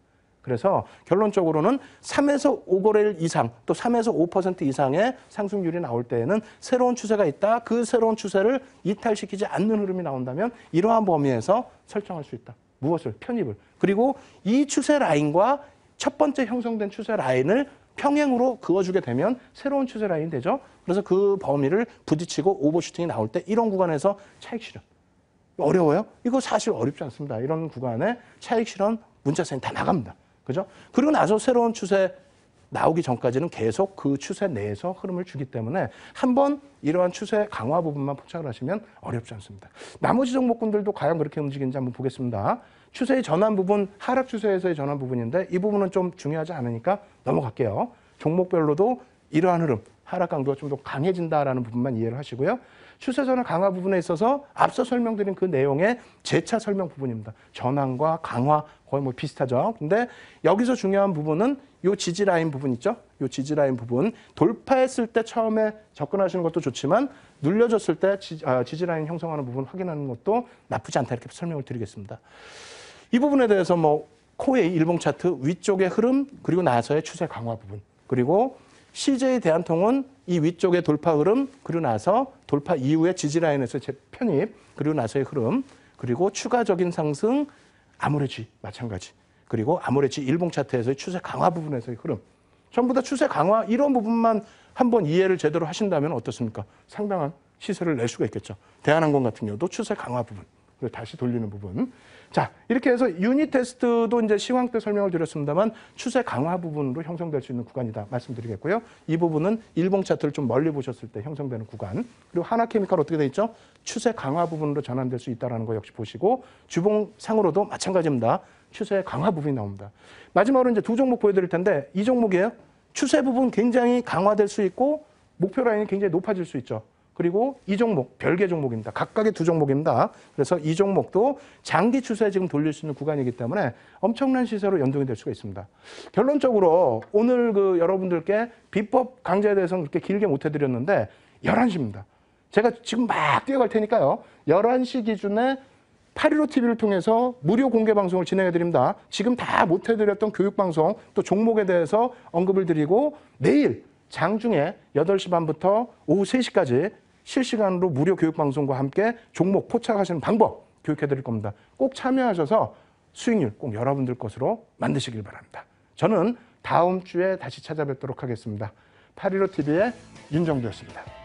그래서 결론적으로는 3에서 5거래일 이상 또 3에서 5% 이상의 상승률이 나올 때에는 새로운 추세가 있다. 그 새로운 추세를 이탈시키지 않는 흐름이 나온다면 이러한 범위에서 설정할 수 있다. 무엇을? 편입을. 그리고 이 추세 라인과 첫 번째 형성된 추세 라인을 평행으로 그어주게 되면 새로운 추세 라인이 되죠. 그래서 그 범위를 부딪히고 오버슈팅이 나올 때 이런 구간에서 차익 실현. 어려워요? 이거 사실 어렵지 않습니다. 이런 구간에 차익 실현 문자선이 다 나갑니다. 그죠? 그리고 나서 새로운 추세 나오기 전까지는 계속 그 추세 내에서 흐름을 주기 때문에 한번 이러한 추세 강화 부분만 포착을 하시면 어렵지 않습니다. 나머지 종목군들도 과연 그렇게 움직이는지 한번 보겠습니다. 추세의 전환 부분, 하락 추세에서의 전환 부분인데 이 부분은 좀 중요하지 않으니까 넘어갈게요. 종목별로도 이러한 흐름, 하락 강도가 좀 더 강해진다라는 부분만 이해를 하시고요. 추세 전환 강화 부분에 있어서 앞서 설명드린 그 내용의 재차 설명 부분입니다. 전환과 강화 거의 뭐 비슷하죠. 근데 여기서 중요한 부분은 요 지지 라인 부분 있죠? 요 지지 라인 부분 돌파했을 때 처음에 접근하시는 것도 좋지만 눌려졌을 때 아, 지지 라인 형성하는 부분 확인하는 것도 나쁘지 않다 이렇게 설명을 드리겠습니다. 이 부분에 대해서 뭐 코의 일봉 차트 위쪽의 흐름 그리고 나서의 추세 강화 부분 그리고 CJ 대한통운 이 위쪽의 돌파 흐름 그리고 나서 돌파 이후의 지지 라인에서 제 편입 그리고 나서의 흐름 그리고 추가적인 상승 아무래지 마찬가지. 그리고 아무래지 일봉 차트에서의 추세 강화 부분에서의 흐름. 전부 다 추세 강화 이런 부분만 한번 이해를 제대로 하신다면 어떻습니까? 상당한 시세를 낼 수가 있겠죠. 대한항공 같은 경우도 추세 강화 부분. 다시 돌리는 부분. 자, 이렇게 해서 유닛 테스트도 이제 시황 때 설명을 드렸습니다만 추세 강화 부분으로 형성될 수 있는 구간이다 말씀드리겠고요. 이 부분은 일봉 차트를 좀 멀리 보셨을 때 형성되는 구간. 그리고 하나 케미칼 어떻게 돼 있죠? 추세 강화 부분으로 전환될 수 있다라는 거 역시 보시고 주봉 상으로도 마찬가지입니다. 추세 강화 부분이 나옵니다. 마지막으로 이제 두 종목 보여드릴 텐데 이 종목이에요. 추세 부분 굉장히 강화될 수 있고 목표 라인이 굉장히 높아질 수 있죠. 그리고 이 종목, 별개 종목입니다. 각각의 두 종목입니다. 그래서 이 종목도 장기 추세에 지금 돌릴 수 있는 구간이기 때문에 엄청난 시세로 연동이 될 수가 있습니다. 결론적으로 오늘 그 여러분들께 비법 강좌에 대해서는 그렇게 길게 못 해드렸는데 11시입니다. 제가 지금 막 뛰어갈 테니까요. 11시 기준에 8.15 TV를 통해서 무료 공개 방송을 진행해 드립니다. 지금 다 못 해드렸던 교육방송 또 종목에 대해서 언급을 드리고 내일 장중에 8시 반부터 오후 3시까지 실시간으로 무료 교육방송과 함께 종목 포착하시는 방법 교육해드릴 겁니다. 꼭 참여하셔서 수익률 꼭 여러분들 것으로 만드시길 바랍니다. 저는 다음 주에 다시 찾아뵙도록 하겠습니다. 815TV의 윤정도였습니다.